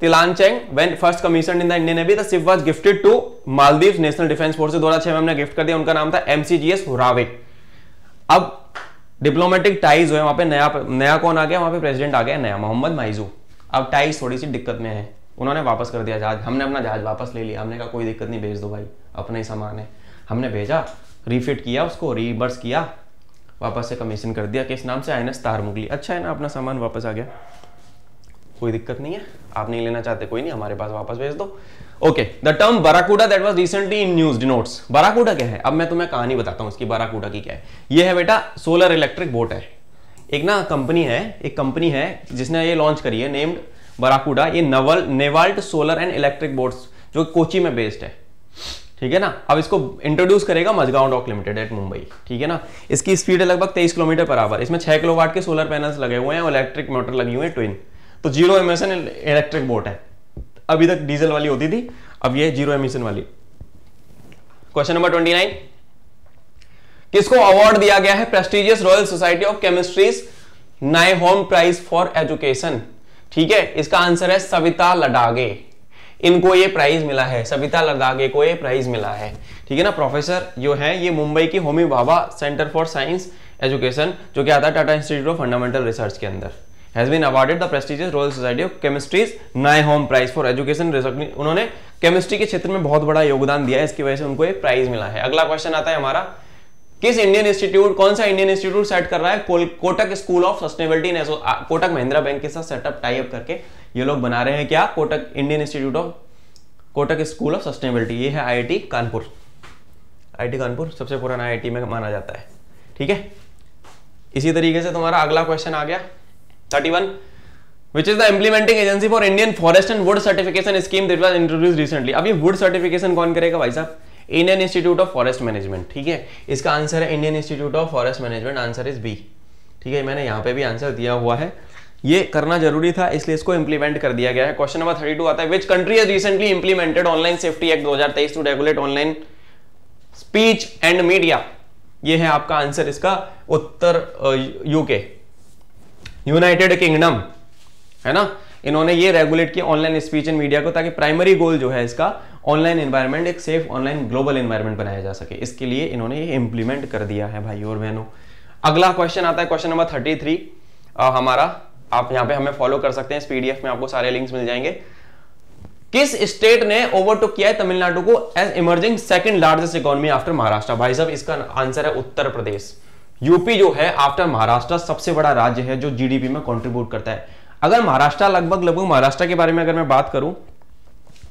Tillanchang when first commission in the Indian navy the ship was gifted to Maldive national defence force दो हजार में हमने गिफ्ट कर दिया उनका नाम था एमसीजीएस हुरावे अब डिप्लोमेटिक टाइज हुए वहां पे नया नया कौन आ गया वहां पे प्रेसिडेंट आ गया नया मोहम्मद माइजू अब टाइज थोड़ी सी दिक्कत में है उन्होंने वापस कर दिया जहाज हमने अपना जहाज वापस ले लिया हमने कहा कोई दिक्कत नहीं भेज दो भाई अपना ही सामान है हमने भेजा रिफिट किया उसको रिबर्स किया वापस से कमीशन कर दिया किस नाम से आई एन एस तार मुगली अच्छा है ना अपना सामान वापस आ गया कोई दिक्कत नहीं है आप नहीं लेना चाहते कोई नहीं हमारे पास वापस भेज दो okay the term barracuda that was recently in news denotes barracuda क्या है अब मैं तुम्हें कहानी बताता हूँ इसकी बराकूडा की क्या है ये है बेटा सोलर इलेक्ट्रिक बोट है एक ना कंपनी है एक कंपनी है जिसने ये लॉन्च करी है नेम्ड बराकूडा ये नवल नेवाल्ट सोलर एंड इलेक्ट्रिक बोट्स जो कोची में बेस्ड है ठीक है ना अब इसको इंट्रोड्यूस करेगा Mazagaon dock limited at Mumbai ठीक है ना इसकी स्पीड है लगभग 23 किलोमीटर पर आवर इसमें 6 किलोवाट के सोलर पैनल्स लगे हुए हैं और इलेक्ट्रिक मोटर लगी हुई है ट्विन तो जीरो एमिशन इलेक्ट्रिक बोट है अभी तक डीजल वाली होती थी अब ये जीरो एमिशन वाली क्वेश्चन नंबर ट्वेंटी नाइन किसको अवार्ड दिया गया है prestigious royal society of chemistry's नाई होम प्राइज फॉर एजुकेशन ठीक है इसका आंसर है सविता लडागे इनको ये प्राइज मिला है सविता लडागे को ये प्राइज मिला है ठीक है ना प्रोफेसर जो है ये मुंबई की Homi Bhabha centre for science education जो क्या आता है Tata institute of fundamental research के अंदर has been awarded the prestigious royal society of chemistry's नाई होम प्राइज फॉर एजुकेशन उन्होंने केमिस्ट्री के क्षेत्र में बहुत बड़ा योगदान दिया है इसकी वजह से उनको एक प्राइज मिला है अगला क्वेश्चन आता है हमारा किस इंडियन इंस्टीट्यूट कौन सा इंडियन इंस्टीट्यूट सेट कर रहा है कोटक स्कूल ऑफ सस्टेनेबिलिटी ने कोटक महिंद्रा बैंक के साथ सेटअप टाइप करके ये लोग बना रहे हैं क्या Kotak Indian institute of Kotak school of sustainability ये है आईआईटी कानपुर आईआईटी कानपुर सबसे पुराना आईआईटी में माना जाता है ठीक है इसी तरीके से तुम्हारा अगला क्वेश्चन आ गया 31 which is the implementing agency for Indian forest and wood wood certification that was introduced recently अब ये wood certification कौन करेगा भाई साहब Indian institute of forest management ठीक है इसका आंसर है Indian institute of forest management answer is B ठीक है मैंने यहाँ पे भी आंसर दिया हुआ है ये करना जरूरी था इसलिए इसको इंप्लीमेंट कर दिया गया है क्वेश्चन नंबर थर्टी टू आता है which country is recently implemented online safety act दो 2023 to regulate online speech and media ये है आपका आंसर इसका उत्तर यूके यूनाइटेड किंगडम है ना इन्होंने ये रेगुलेट किया ऑनलाइन स्पीच एंड मीडिया को ताकि प्राइमरी गोल जो है इसका ऑनलाइन एनवायरनमेंट एक सेफ ऑनलाइन ग्लोबल इन्वायरमेंट बनाया जा सके इसके लिए इन्होंने ये इंप्लीमेंट कर दिया है भाई और बहनों अगला क्वेश्चन आता है क्वेश्चन नंबर थर्टी थ्री हमारा आप यहां पे हमें फॉलो कर सकते हैं इस पीडीएफ में आपको सारे लिंक्स मिल जाएंगे किस स्टेट ने ओवरटुक किया है तमिलनाडु को as emerging second largest economy after Maharashtra भाई साहब इसका आंसर है उत्तर प्रदेश यूपी जो है आफ्टर महाराष्ट्र सबसे बड़ा राज्य है जो जीडीपी में कंट्रीब्यूट करता है अगर महाराष्ट्र लगभग लगभग महाराष्ट्र के बारे में अगर मैं बात करूं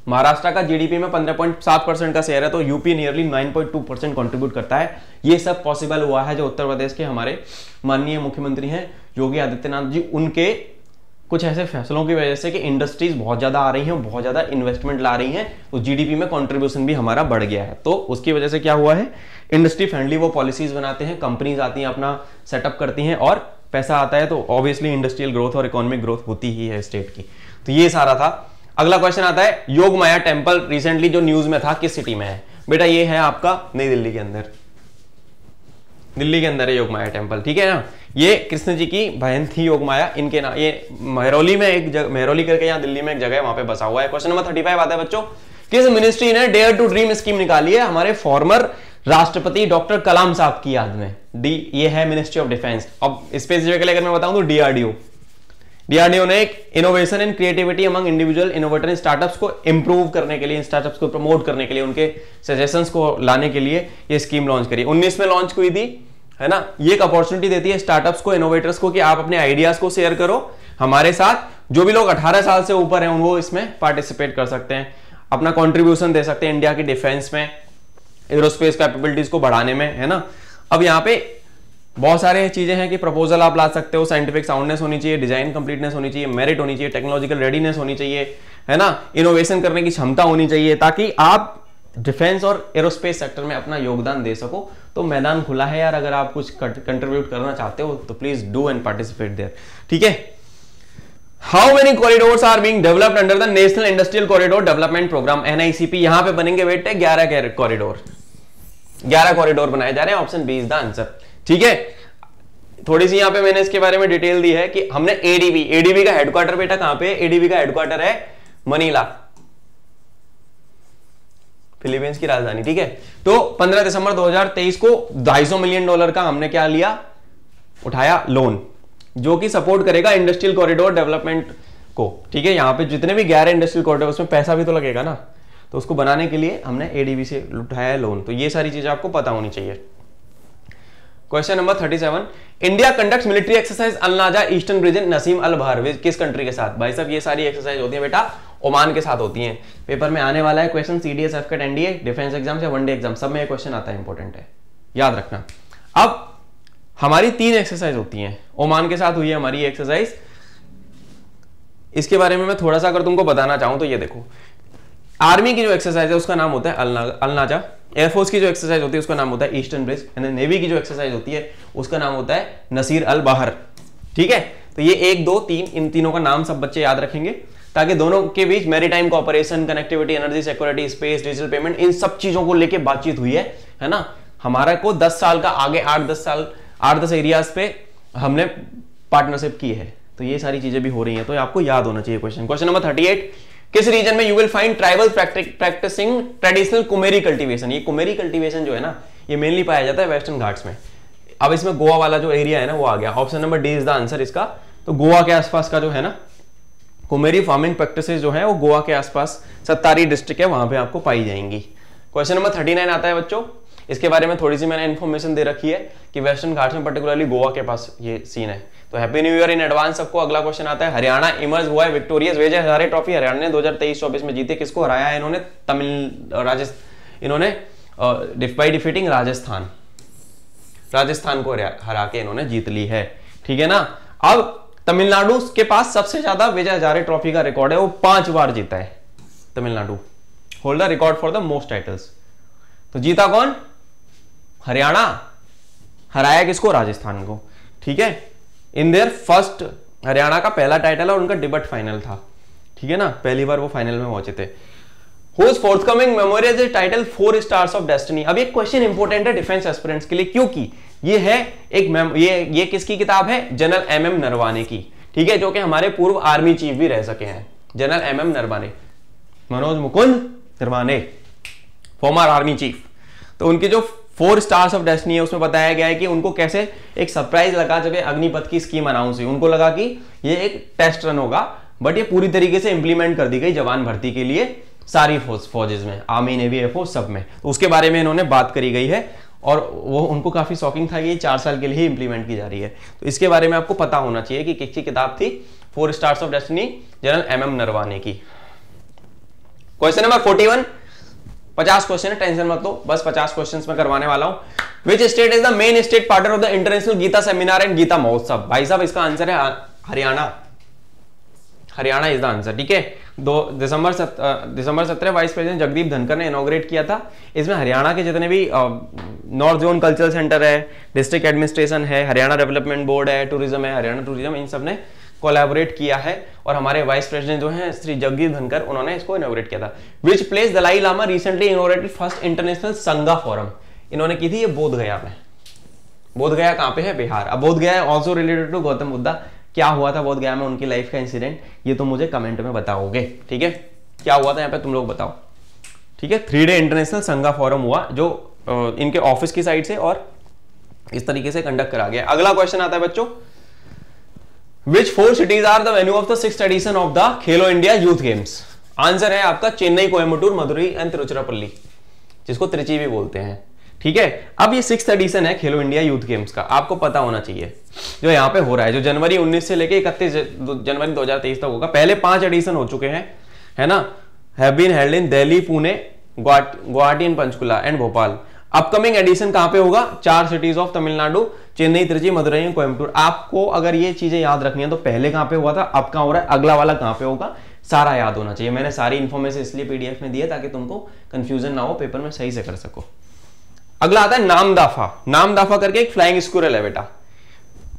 महाराष्ट्र का जीडीपी में 15.7 परसेंट का शेयर है तो यूपी नियरली 9.2 परसेंट कॉन्ट्रीब्यूट करता है ये सब पॉसिबल हुआ है जो उत्तर प्रदेश के हमारे माननीय मुख्यमंत्री हैं योगी आदित्यनाथ जी उनके कुछ ऐसे फैसलों की वजह से कि इंडस्ट्रीज बहुत ज़्यादा आ रही हैं बहुत ज़्यादा इन्वेस्टमेंट ला रही हैं तो जीडीपी में कॉन्ट्रीब्यूशन भी हमारा बढ़ गया है तो उसकी वजह से क्या हुआ है इंडस्ट्री फ्रेंडली वो पॉलिसीज बनाते हैं कंपनीज आती हैं अपना सेटअप करती हैं और पैसा आता है तो ऑब्वियसली इंडस्ट्रियल ग्रोथ और इकोनॉमिक ग्रोथ होती ही है स्टेट की तो ये सारा था अगला क्वेश्चन आता है योग माया टेम्पल रिसेंटली जो न्यूज में था किस सिटी में है बेटा ये है आपका नई दिल्ली के अंदर दिल्ली के अंदर है योगमाया टेम्पल ठीक है ना ये कृष्ण जी की बहन थी योगमाया इनके नाम ये मेहरौली में एक जगह मेहरौली करके यहाँ दिल्ली में एक जगह है वहां पे बसा हुआ है क्वेश्चन नंबर थर्टी फाइव आता है बच्चों किस मिनिस्ट्री ने डेयर टू ड्रीम स्कीम निकाली है हमारे फॉर्मर राष्ट्रपति डॉक्टर कलाम साहब की याद में डी ये है मिनिस्ट्री ऑफ डिफेंस अब स्पेसिफिकली अगर मैं बताऊं तो डीआरडीओ डीआरडीओ ने एक innovation and creativity among individual innovator startups को इंप्रूव करने के लिए स्टार्टअप्स को प्रमोट करने के लिए उनके सजेशन को लाने के लिए ये स्कीम लॉन्च करी उन्नीस में लॉन्च हुई थी है ना ये एक अपॉर्चुनिटी देती है स्टार्टअप्स को इनोवेटर्स को कि आप अपने आइडियाज को शेयर करो हमारे साथ जो भी लोग 18 साल से ऊपर हैं वो इसमें पार्टिसिपेट कर सकते हैं अपना कंट्रीब्यूशन दे सकते हैं इंडिया की डिफेंस में एरोस्पेस कैपेबिलिटीज को बढ़ाने में है ना अब यहाँ पे बहुत सारे चीजें हैं कि प्रपोजल आप ला सकते हो साइंटिफिक साउंडनेस होनी चाहिए डिजाइन कंप्लीटनेस होनी चाहिए मेरिट होनी चाहिए टेक्नोलॉजिकल रेडीनेस होनी चाहिए है ना इनोवेशन करने की क्षमता होनी चाहिए ताकि आप डिफेंस और एरोस्पेस सेक्टर में अपना योगदान दे सको तो मैदान खुला है यार अगर आप कुछ कंट्रीब्यूट करना चाहते हो तो please do and participate there ठीक है how many corridor are being developed under the national industrial corridor development programme NICP यहां पे बनेंगे बेटे 11 कॉरिडोर 11 कॉरिडोर बनाए जा रहे हैं option B is the answer ठीक है थोड़ी सी यहां पे मैंने इसके बारे में डिटेल दी है कि हमने एडीबी एडीबी का हेडक्वार्टर बेटा कहां पे एडीबी का हेडक्वार्टर है मनीला फिलीपींस की राजधानी ठीक है तो 15 दिसंबर 2023 को 250 मिलियन डॉलर का हमने क्या लिया उठाया लोन जो कि सपोर्ट करेगा इंडस्ट्रियल कॉरिडोर डेवलपमेंट को ठीक है यहाँ पे जितने भी ग्यारह इंडस्ट्रियल कॉरिडोर उसमें पैसा भी तो लगेगा ना तो उसको बनाने के लिए हमने एडीबी से उठाया है लोन तो ये सारी चीजें आपको पता होनी चाहिए question number thirty seven India conduct military exercise Al Najah eastern region Naseem Al Bahr किस कंट्री के साथ भाई साहब ये सारी एक्सरसाइज होती है बेटा ओमान के साथ होती है पेपर में आने वाला है question CDS AFCAT NDA defence exam या वनडे एग्जाम सब में क्वेश्चन आता है इंपॉर्टेंट है याद रखना अब हमारी तीन एक्सरसाइज होती हैं ओमान के साथ हुई है हमारी एक्सरसाइज इसके बारे में मैं थोड़ा सा अगर तुमको बताना चाहूं तो ये देखो आर्मी की जो एक्सरसाइज है उसका नाम होता है अलना अलनाजा एयरफोर्स की जो एक्सरसाइज होती है उसका नाम होता है ईस्टर्न ब्रिज एंड नेवी की जो एक्सरसाइज होती है उसका नाम होता है नसीर अल बाहर ठीक है तो ये एक दो तीन इन तीनों का नाम सब बच्चे याद रखेंगे ताकि दोनों के बीच maritime cooperation connectivity energy security space digital payment इन सब चीजों को लेकर बातचीत हुई है है ना हमारा को 10 साल का आगे 8-10 साल आठ दस एरियाज पे हमने पार्टनरशिप की है तो ये सारी चीजें भी हो रही हैं तो आपको याद होना चाहिए question question number thirty eight किस रीजन में you will find tribal practising traditional kumeri cultivation ये कुमेरी कल्टीवेशन जो है ना ये मेनली पाया जाता है वेस्टर्न घाट्स में अब इसमें गोवा वाला जो एरिया है ना वो आ गया option number D is the answer इसका तो गोवा के आसपास का जो है ना कुमेरी फार्मिंग प्रैक्टिस जो है वो गोवा के आसपास सत्तारी डिस्ट्रिक्ट है वहां पे आपको पाई जाएंगी क्वेश्चन नंबर थर्टी नाइन आता है बच्चों इसके बारे में थोड़ी सी मैंने इन्फॉर्मेशन दे रखी है कि वेस्टर्न घाट में पर्टिकुलरली गोवा के पास ये सीन है तो happy new year in advance सबको अगला क्वेश्चन आता है हरियाणा इमर्ज हुआ है विक्टोरियस विजय हजारे ट्रॉफी हरियाणा ने दो हजार में जीते किसको हराया है इन्होंने तमिल राजस्थान इन्होंने बाई डिफीटिंग राजस्थान राजस्थान को हरा के इन्होंने जीत ली है ठीक है ना अब तमिलनाडु के पास सबसे ज्यादा विजय हजारे ट्रॉफी का रिकॉर्ड है वो पांच बार जीता है Tamil Nadu hold the record for the most titles तो जीता कौन हरियाणा हराया किसको राजस्थान को ठीक है इन देयर फर्स्ट हरियाणा का पहला टाइटल और उनका डिबट फाइनल था ठीक है ना पहली बार वो फाइनल में पहुंचे थे whose forthcoming memorial title four stars of destiny अब एक क्वेश्चन इंपॉर्टेंट है डिफेंस एस्पिरेंट्स के लिए क्योंकि ये है एक मेम ये ये किसकी किताब है जनरल एम एम नरवाने की ठीक है जो कि हमारे पूर्व आर्मी चीफ भी रह सके हैं general M M Naravane Manoj Mukund Naravane former army chief तो उनकी जो फोर स्टार्स ऑफ डेस्टनी है उसमें बताया गया है कि उनको कैसे एक सरप्राइज लगा जब ये अग्निपथ की स्कीम अनाउंस हुई उनको लगा कि ये एक टेस्ट रन होगा बट ये पूरी तरीके से इंप्लीमेंट कर दी गई जवान भर्ती के लिए सारी फौज फौजेज में आर्मी नेवी एफ सब में तो उसके बारे में इन्होंने बात करी गई है और वो उनको काफ़ी शॉकिंग था कि ये चार साल के लिए ही इंप्लीमेंट की जा रही है तो इसके बारे में आपको पता होना चाहिए कि किसकी किताब थी four stars of destiny general M M Naravane की क्वेश्चन नंबर फोर्टी पचास क्वेश्चन है टेंशन मत लो बस पचास क्वेश्चन में करवाने वाला हूँ which state is the main state partner of the international Gita seminar and Gita Mahotsav भाई साहब इसका आंसर है Haryana Haryana is the answer ठीक है दो दिसंबर सत, दिसंबर सत्रह वाइस प्रेसिडेंट जगदीप धनकर ने इनोग्रेट किया था इसमें हरियाणा के जितने भी नॉर्थ जोन कल्चरल सेंटर है डिस्ट्रिक्ट एडमिनिस्ट्रेशन है हरियाणा डेवलपमेंट बोर्ड है टूरिज्म है हरियाणा टूरिज्म इन सब ने कोलैबोरेट किया है और हमारे वाइस प्रेसिडेंट जो हैं श्री जगदीप धनकर उन्होंने इसको इनोग्रेट किया था which place Dalai Lama recently inaugurated first international Sangha forum इन्होंने की थी ये बोध गया में बोध गया कहाँ पे है बिहार अब Bodh Gaya also related to Gautam Buddha क्या हुआ था बोध गया में उनकी लाइफ का इंसिडेंट ये तो मुझे कमेंट में बताओगे ठीक है क्या हुआ था यहाँ पे तुम लोग बताओ ठीक है three day international Sangha forum हुआ जो इनके ऑफिस की साइड से और इस तरीके से कंडक्ट करा गया अगला क्वेश्चन आता है बच्चों which four cities are the venue of the six edition of the Khelo India youth games answer है आपका चेन्नई कोयमटूर मधुरी एंड तिरुचिरापल्ली जिसको त्रिची भी बोलते हैं ठीक है अब ये सिक्स एडिशन है खेलो इंडिया यूथ गेम्स का आपको पता होना चाहिए जो यहाँ पे हो रहा है जो जनवरी 19 से लेके 31 जनवरी 2023 तक होगा पहले पांच एडिशन हो चुके हैं है ना have been held in Delhi Pune Guwahati and Panchkula and Bhopal upcoming edition कहां पे होगा चार सिटीज ऑफ तमिलनाडु चेन्नई त्रिची मदुरई और कोयम्बटूर आपको अगर ये चीजें याद रखनी है तो पहले कहां पे हुआ था अब कहां हो रहा है अगला वाला कहां पे होगा सारा याद होना चाहिए मैंने सारी इन्फॉर्मेशन इसलिए पीडीएफ में दी है ताकि तुमको कंफ्यूजन ना हो पेपर में सही से कर सको अगला आता है नामदाफा नामदाफा करके एक फ्लाइंग स्क्रूरल है बेटा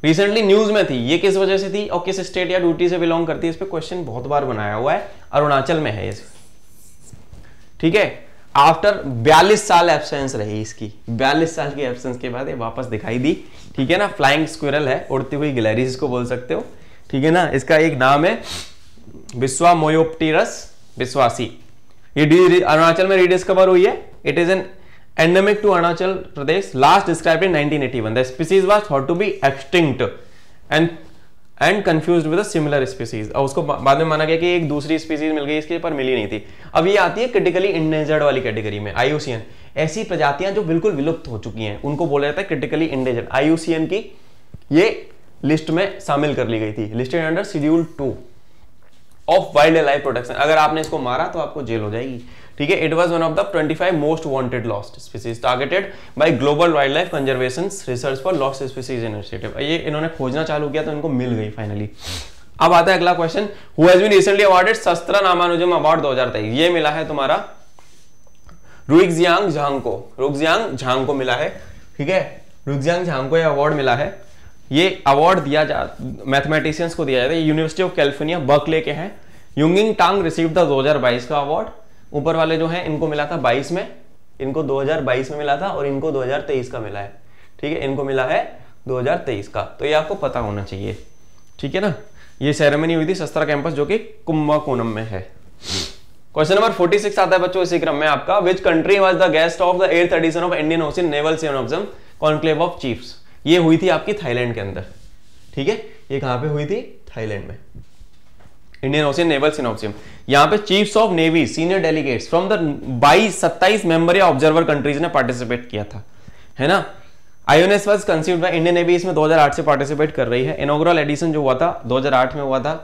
रिसेंटली न्यूज में थी ये किस वजह से थी और किस स्टेट या ड्यूटी से बिलोंग करती है इस पर क्वेश्चन बहुत बार बनाया हुआ है अरुणाचल में है ठीक है आफ्टर 42 साल एब्सेंस रही इसकी 42 साल की एब्सेंस के बाद ये वापस दिखाई दी ठीक है ना फ्लाइंग स्क्विरल है उड़ती हुई गिलहरी को बोल सकते हो ठीक है ना इसका एक नाम है विश्वा मोयोप्टीरस विश्वासी ये अरुणाचल में रीडिस्कवर हुई है it is an endemic to Arunachal Pradesh last describe in 1981. The species was thought to be extinct and and confuse with similar species और उसको बाद में माना गया कि एक दूसरी स्पीसीज मिल गई इसके पर मिली नहीं थी अब ये आती है क्रिटिकली इंडेजर्ड वाली कैटेगरी में आयुसियन ऐसी प्रजातियां जो बिल्कुल विलुप्त हो चुकी हैं उनको बोला जाता है क्रिटिकली इंडेजर्ड आयुसियन की ये लिस्ट में शामिल कर ली गई थी listed under schedule two of wildlife protection अगर आपने इसको मारा तो आपको जेल हो जाएगी ठीक है it was one of the twenty five most wanted lost species targeted by global wildlife conservation research for lost species initiative ये इन्होंने खोजना चालू किया तो इनको मिल गई फाइनली अब आता है अगला question who has been recently awarded SASTRA Ramanujan award दो हजार तेईस ये मिला है तुम्हारा रुक्जियांग झांग को रुक्जियांग झांग को मिला है ठीक है रुक्जियांग झांग को यह अवार्ड मिला है ये अवार्ड दिया जा मैथमेटिशियंस को दिया जाता है यूनिवर्सिटी ऑफ कैलिफोर्निया बर्कले के हैं युंगिंग टांग रिसीव द 2022 का अवार्ड ऊपर वाले जो हैं इनको मिला था बाईस में इनको 2022 में मिला था और इनको 2023 का मिला है ठीक है इनको मिला है 2023 का तो ये आपको पता होना चाहिए ठीक है ना ये सेरेमनी हुई थी सस्त्रा कैंपस जो कि कुंभाकोनम में है क्वेश्चन नंबर 46 आता है बच्चों इसी क्रम में आपका which country was the guest of the eighth edition of Indian ocean naval सेवन कॉन्क्लेव ऑफ चीफ्स ये हुई थी आपकी थाईलैंड के अंदर ठीक है ये कहाँ पे हुई थी थाईलैंड में इंडियन ओशियन नेवल सिनोप्सियम यहाँ पे chiefs of navy senior delegates from the बाईस सत्ताईस मेंबर या ऑब्जर्वर कंट्रीज ने पार्टिसिपेट किया था है ना IONS was conceived by Indian navy इसमें 2008 से पार्टिसिपेट कर रही है इनोग्रल एडिशन जो हुआ था 2008 में हुआ था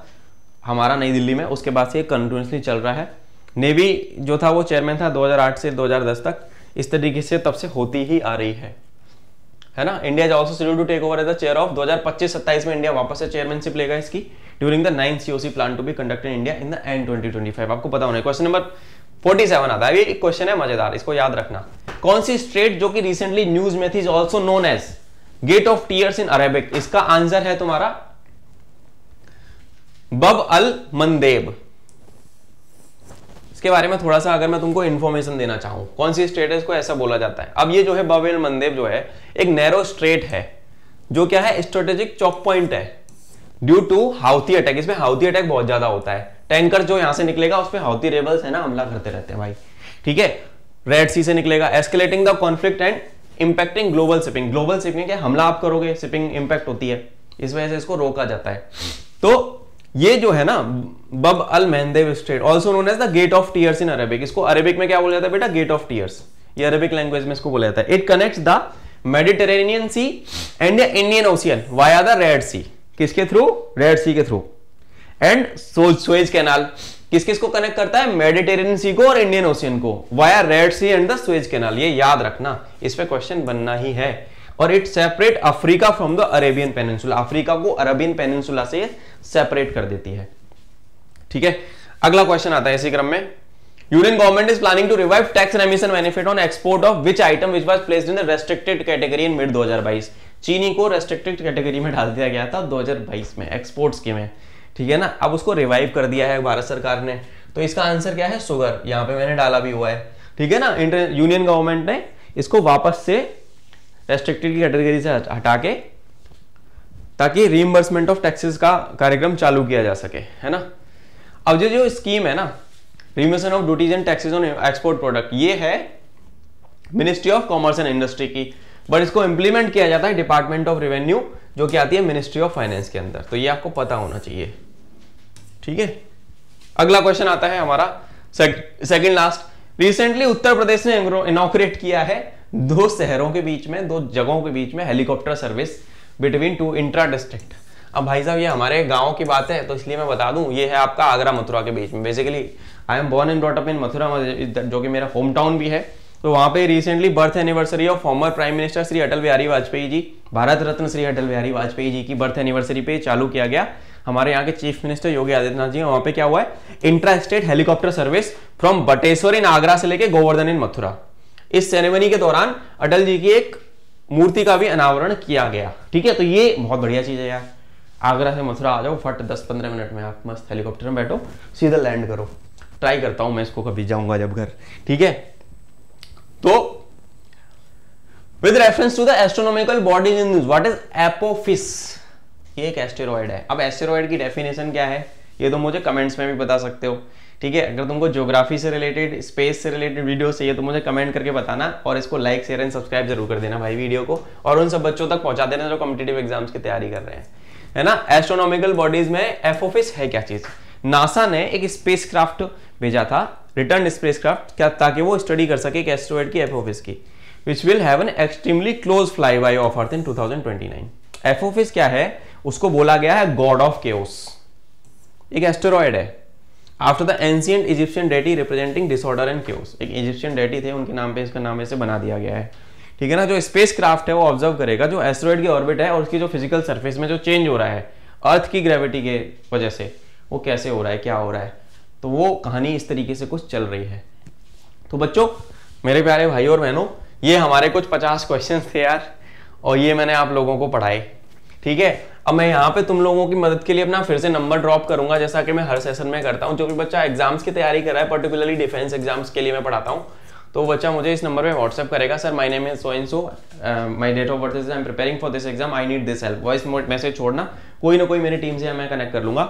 हमारा नई दिल्ली में उसके बाद से कंटिन्यूसली चल रहा है नेवी जो था वो चेयरमैन था 2008 से 2010 तक इस तरीके से तब से होती ही आ रही है है ना India is also schedule to take over as the chair of 2025-27 में इंडिया वापस से चेयरमैनशिप लेगा इसकी during the nine CoC plan to be in India in the end five आपको पता होना क्वेश्चन नंबर 47 आता है ये एक क्वेश्चन है मजेदार इसको याद रखना कौन सी स्ट्रेट जो कि रिसेंटली न्यूज में थी is also known as gate of tears in Arabic इसका आंसर है तुम्हारा बब अल मंदेब इसके बारे में थोड़ा सा अगर मैं तुमको इन्फॉर्मेशन देना चाहूँ कौन सी स्ट्रेटस को ऐसा बोला जाता है अब ये जो है बवेल मंदेव जो है एक नैरो स्ट्रेट है जो क्या है स्ट्रेटेजिक चौक पॉइंट है ड्यू टू हाउथी अटैक इसमें हाउथी अटैक बहुत ज्यादा होता है टैंकर जो यहाँ से निकलेगा उसमें हाउथी रेबल्स है ना हमला करते रहते हैं भाई ठीक है रेड सी से निकलेगा escalating the conflict and impacting global shipping global shipping क्या हमला आप करोगे शिपिंग इंपैक्ट होती है इस वजह से इसको रोका जाता है तो ये जो है ना Bab al Mandeb strait also known as the gate of tears in Arabic इसको अरेबिक में क्या बोला जाता है बेटा गेट ऑफ टीयर्स ये अरेबिक लैंग्वेज में इसको बोला जाता है it connect the Mediterranean Sea and Indian Ocean via the Red Sea किसके थ्रू रेड सी के थ्रू एंड स्वेज कैनाल किस किस को कनेक्ट करता है मेडिटेरेनियन सी को और इंडियन ओशियन को via Red Sea and the Suez Canal ये याद रखना इस क्वेश्चन बनना ही है और it separate Africa from the Arabian Peninsula Africa को अरेबियन पेनिनसुला से सेपरेट कर देती है ठीक है अगला क्वेश्चन आता है इसी क्रम में union government is planning to revive tax remission benefit on export of which item which was place in the restricted category in mid 2022 चीनी को रेस्ट्रिक्टेड कैटेगरी में डाल दिया गया था 2022 में एक्सपोर्ट्स के में ठीक है ना अब उसको रिवाइव कर दिया है भारत सरकार ने तो इसका आंसर क्या है सुगर यहाँ पे मैंने डाला भी हुआ है ठीक है ना यूनियन गवर्नमेंट ने इसको वापस से रेस्ट्रिक्टेड की कैटेगरी से हटा के ताकि रीइम्बर्समेंट ऑफ टैक्सेस का कार्यक्रम चालू किया जा सके है ना अब जो जो स्कीम है ना remission of duties and taxes on export product ये है ministry of commerce and industry की बट इसको इंप्लीमेंट किया जाता है डिपार्टमेंट ऑफ रेवेन्यू जो कि आती है मिनिस्ट्री ऑफ फाइनेंस के अंदर तो ये आपको पता होना चाहिए ठीक है अगला क्वेश्चन आता है हमारा second last recently Uttar Pradesh ने इनोग्रेट किया है दो शहरों के बीच में दो जगहों के बीच में helicopter service between two intra district अब भाई साहब ये हमारे गांव की बात है तो इसलिए मैं बता दूं ये है आपका आगरा मथुरा के बीच में basically I am born and brought up up in Mathura जो कि मेरा होम टाउन भी है तो वहाँ पे recently birth anniversary of former prime minister Shri Atal Bihari Vajpayee ji Bharat Ratna Shri Atal Bihari Vajpayee ji की बर्थ एनिवर्सरी पे चालू किया गया हमारे यहाँ के चीफ मिनिस्टर योगी आदित्यनाथ जी वहाँ पे क्या हुआ है intra state helicopter service from Bateshwar in Agra से लेके गोवर्धन इन मथुरा इस सेरेमनी के दौरान अटल जी की एक मूर्ति का भी अनावरण किया गया ठीक है तो ये बहुत बढ़िया चीज है यार आगरा से मथुरा आ जाओ फट दस पंद्रह मिनट में आप मस्त हेलीकॉप्टर में बैठो सीधा लैंड करो ट्राई करता हूं मैं इसको कभी जाऊंगा जब घर ठीक है तो with reference to the astronomical bodies in news what is Apophis ये एक एस्टेरॉयड है अब एस्टेरॉयड की डेफिनेशन क्या है ये तो मुझे कमेंट्स में भी बता सकते हो ठीक है अगर तुमको ज्योग्राफी से रिलेटेड स्पेस से रिलेटेड वीडियो चाहिए तो मुझे कमेंट करके बताना और इसको लाइक शेयर एंड सब्सक्राइब जरूर कर देना भाई वीडियो को और उन सब बच्चों तक पहुंचा देना जो कॉम्पिटेटिव एग्जाम्स की तैयारी कर रहे हैं है ना एस्ट्रोनॉमिकल बॉडीज में एफ ऑफिस है क्या चीज नासा ने एक स्पेस भेजा था रिटर्न स्पेस क्या ताकि वो स्टडी कर सके एक एस्ट्रोइड की एफ ऑफिस की which will have an extremely close fly by of Earth in 2029 Apophis क्या है उसको बोला गया है गॉड ऑफ केओस एक एस्टोरॉयड है after the ancient Egyptian deity representing disorder and chaos एक इजिप्शियन डेटी थे उनके नाम पे इसका नाम ऐसे बना दिया गया है ठीक है ना जो स्पेस क्राफ्ट है वो ऑब्जर्व करेगा जो एस्ट्रॉइड की ऑर्बिट है और उसकी जो फिजिकल सर्फेस में जो चेंज हो रहा है अर्थ की ग्रेविटी के वजह से वो कैसे हो रहा है क्या हो रहा है तो वो कहानी इस तरीके से कुछ चल रही है तो बच्चों मेरे प्यारे भाई और बहनों ये हमारे कुछ पचास क्वेश्चन थे यार और ये मैंने आप लोगों को पढ़ाए ठीक है अब मैं यहाँ पे तुम लोगों की मदद के लिए अपना फिर से नंबर ड्रॉप करूंगा जैसा कि मैं हर सेशन में करता हूँ जो भी बच्चा एग्जाम्स की तैयारी कर रहा है पर्टिकुलरली डिफेंस एग्जाम्स के लिए मैं पढ़ाता हूँ तो बच्चा मुझे इस नंबर पे व्हाट्सअप करेगा sir my name is so and so my date of birth is I am preparing for this exam I need this help voice message छोड़ना कोई ना कोई मेरी टीम से मैं कनेक्ट कर लूंगा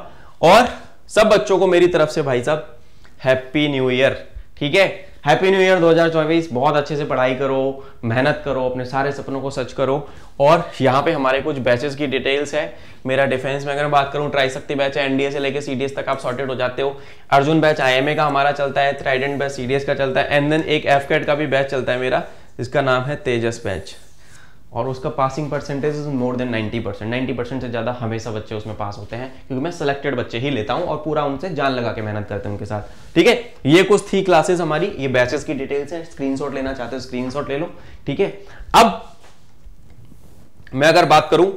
और सब बच्चों को मेरी तरफ से भाई साहब हैप्पी न्यू ईयर ठीक है हैप्पी न्यू ईयर 2024 बहुत अच्छे से पढ़ाई करो मेहनत करो अपने सारे सपनों को सच करो और यहाँ पे हमारे कुछ बैचेस की डिटेल्स है मेरा डिफेंस में अगर बात करूँ ट्राई शक्ति बैच है एनडीए से लेकर सीडीएस तक आप सॉर्टेड हो जाते हो अर्जुन बैच आईएमए का हमारा चलता है थ्राइडेंट बैच सीडीएस का चलता है एंड देन एक एफ का भी बैच चलता है मेरा जिसका नाम है तेजस बैच और उसका passing percentage is more than 90 percent ninety percent से ज़्यादा हमेशा बच्चे उसमें पास होते हैं क्योंकि मैं सिलेक्टेड बच्चे ही लेता हूँ और पूरा उनसे जान लगा के मेहनत करते हैं उनके साथ ठीक है ये कुछ थी क्लासेस हमारी ये बैचेस की डिटेल्स है स्क्रीन लेना चाहते हो स्क्रीनशॉट ले लो ठीक है अब मैं अगर बात करूं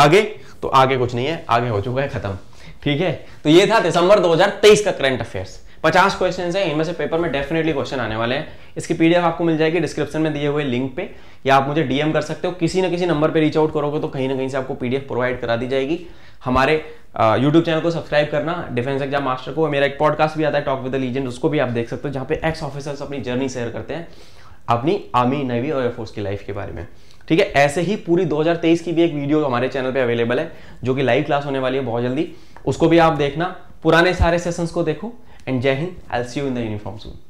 आगे तो आगे कुछ नहीं है आगे हो चुका है खत्म ठीक है तो ये था दिसंबर 2023 का करंट अफेयर्स पचास क्वेश्चन हैं इनमें से पेपर में डेफिनेटली क्वेश्चन आने वाले हैं इसकी पीडीएफ आपको मिल जाएगी डिस्क्रिप्शन में दिए हुए लिंक पे या आप मुझे डीएम कर सकते हो किसी ना किसी नंबर पे रीच आउट करोगे तो कहीं ना कहीं से आपको पीडीएफ प्रोवाइड करा दी जाएगी हमारे यूट्यूब चैनल को सब्सक्राइब करना डिफेंस एग्जाम मास्टर को मेरा एक पॉडकास्ट भी आता है टॉक विद लीजेंड उसको भी आप देख सकते हो जहाँ पे एक्स ऑफिसर्स अपनी जर्नी शेयर करते हैं अपनी आर्मी नेवी और एयरफोर्स की लाइफ के बारे में ठीक है ऐसे ही पूरी 2023 की भी एक वीडियो हमारे चैनल पे अवेलेबल है जो कि लाइव क्लास होने वाली है बहुत जल्दी उसको भी आप देखना पुराने सारे सेशंस को देखो and Jai Hind. I'll see you in the uniform soon.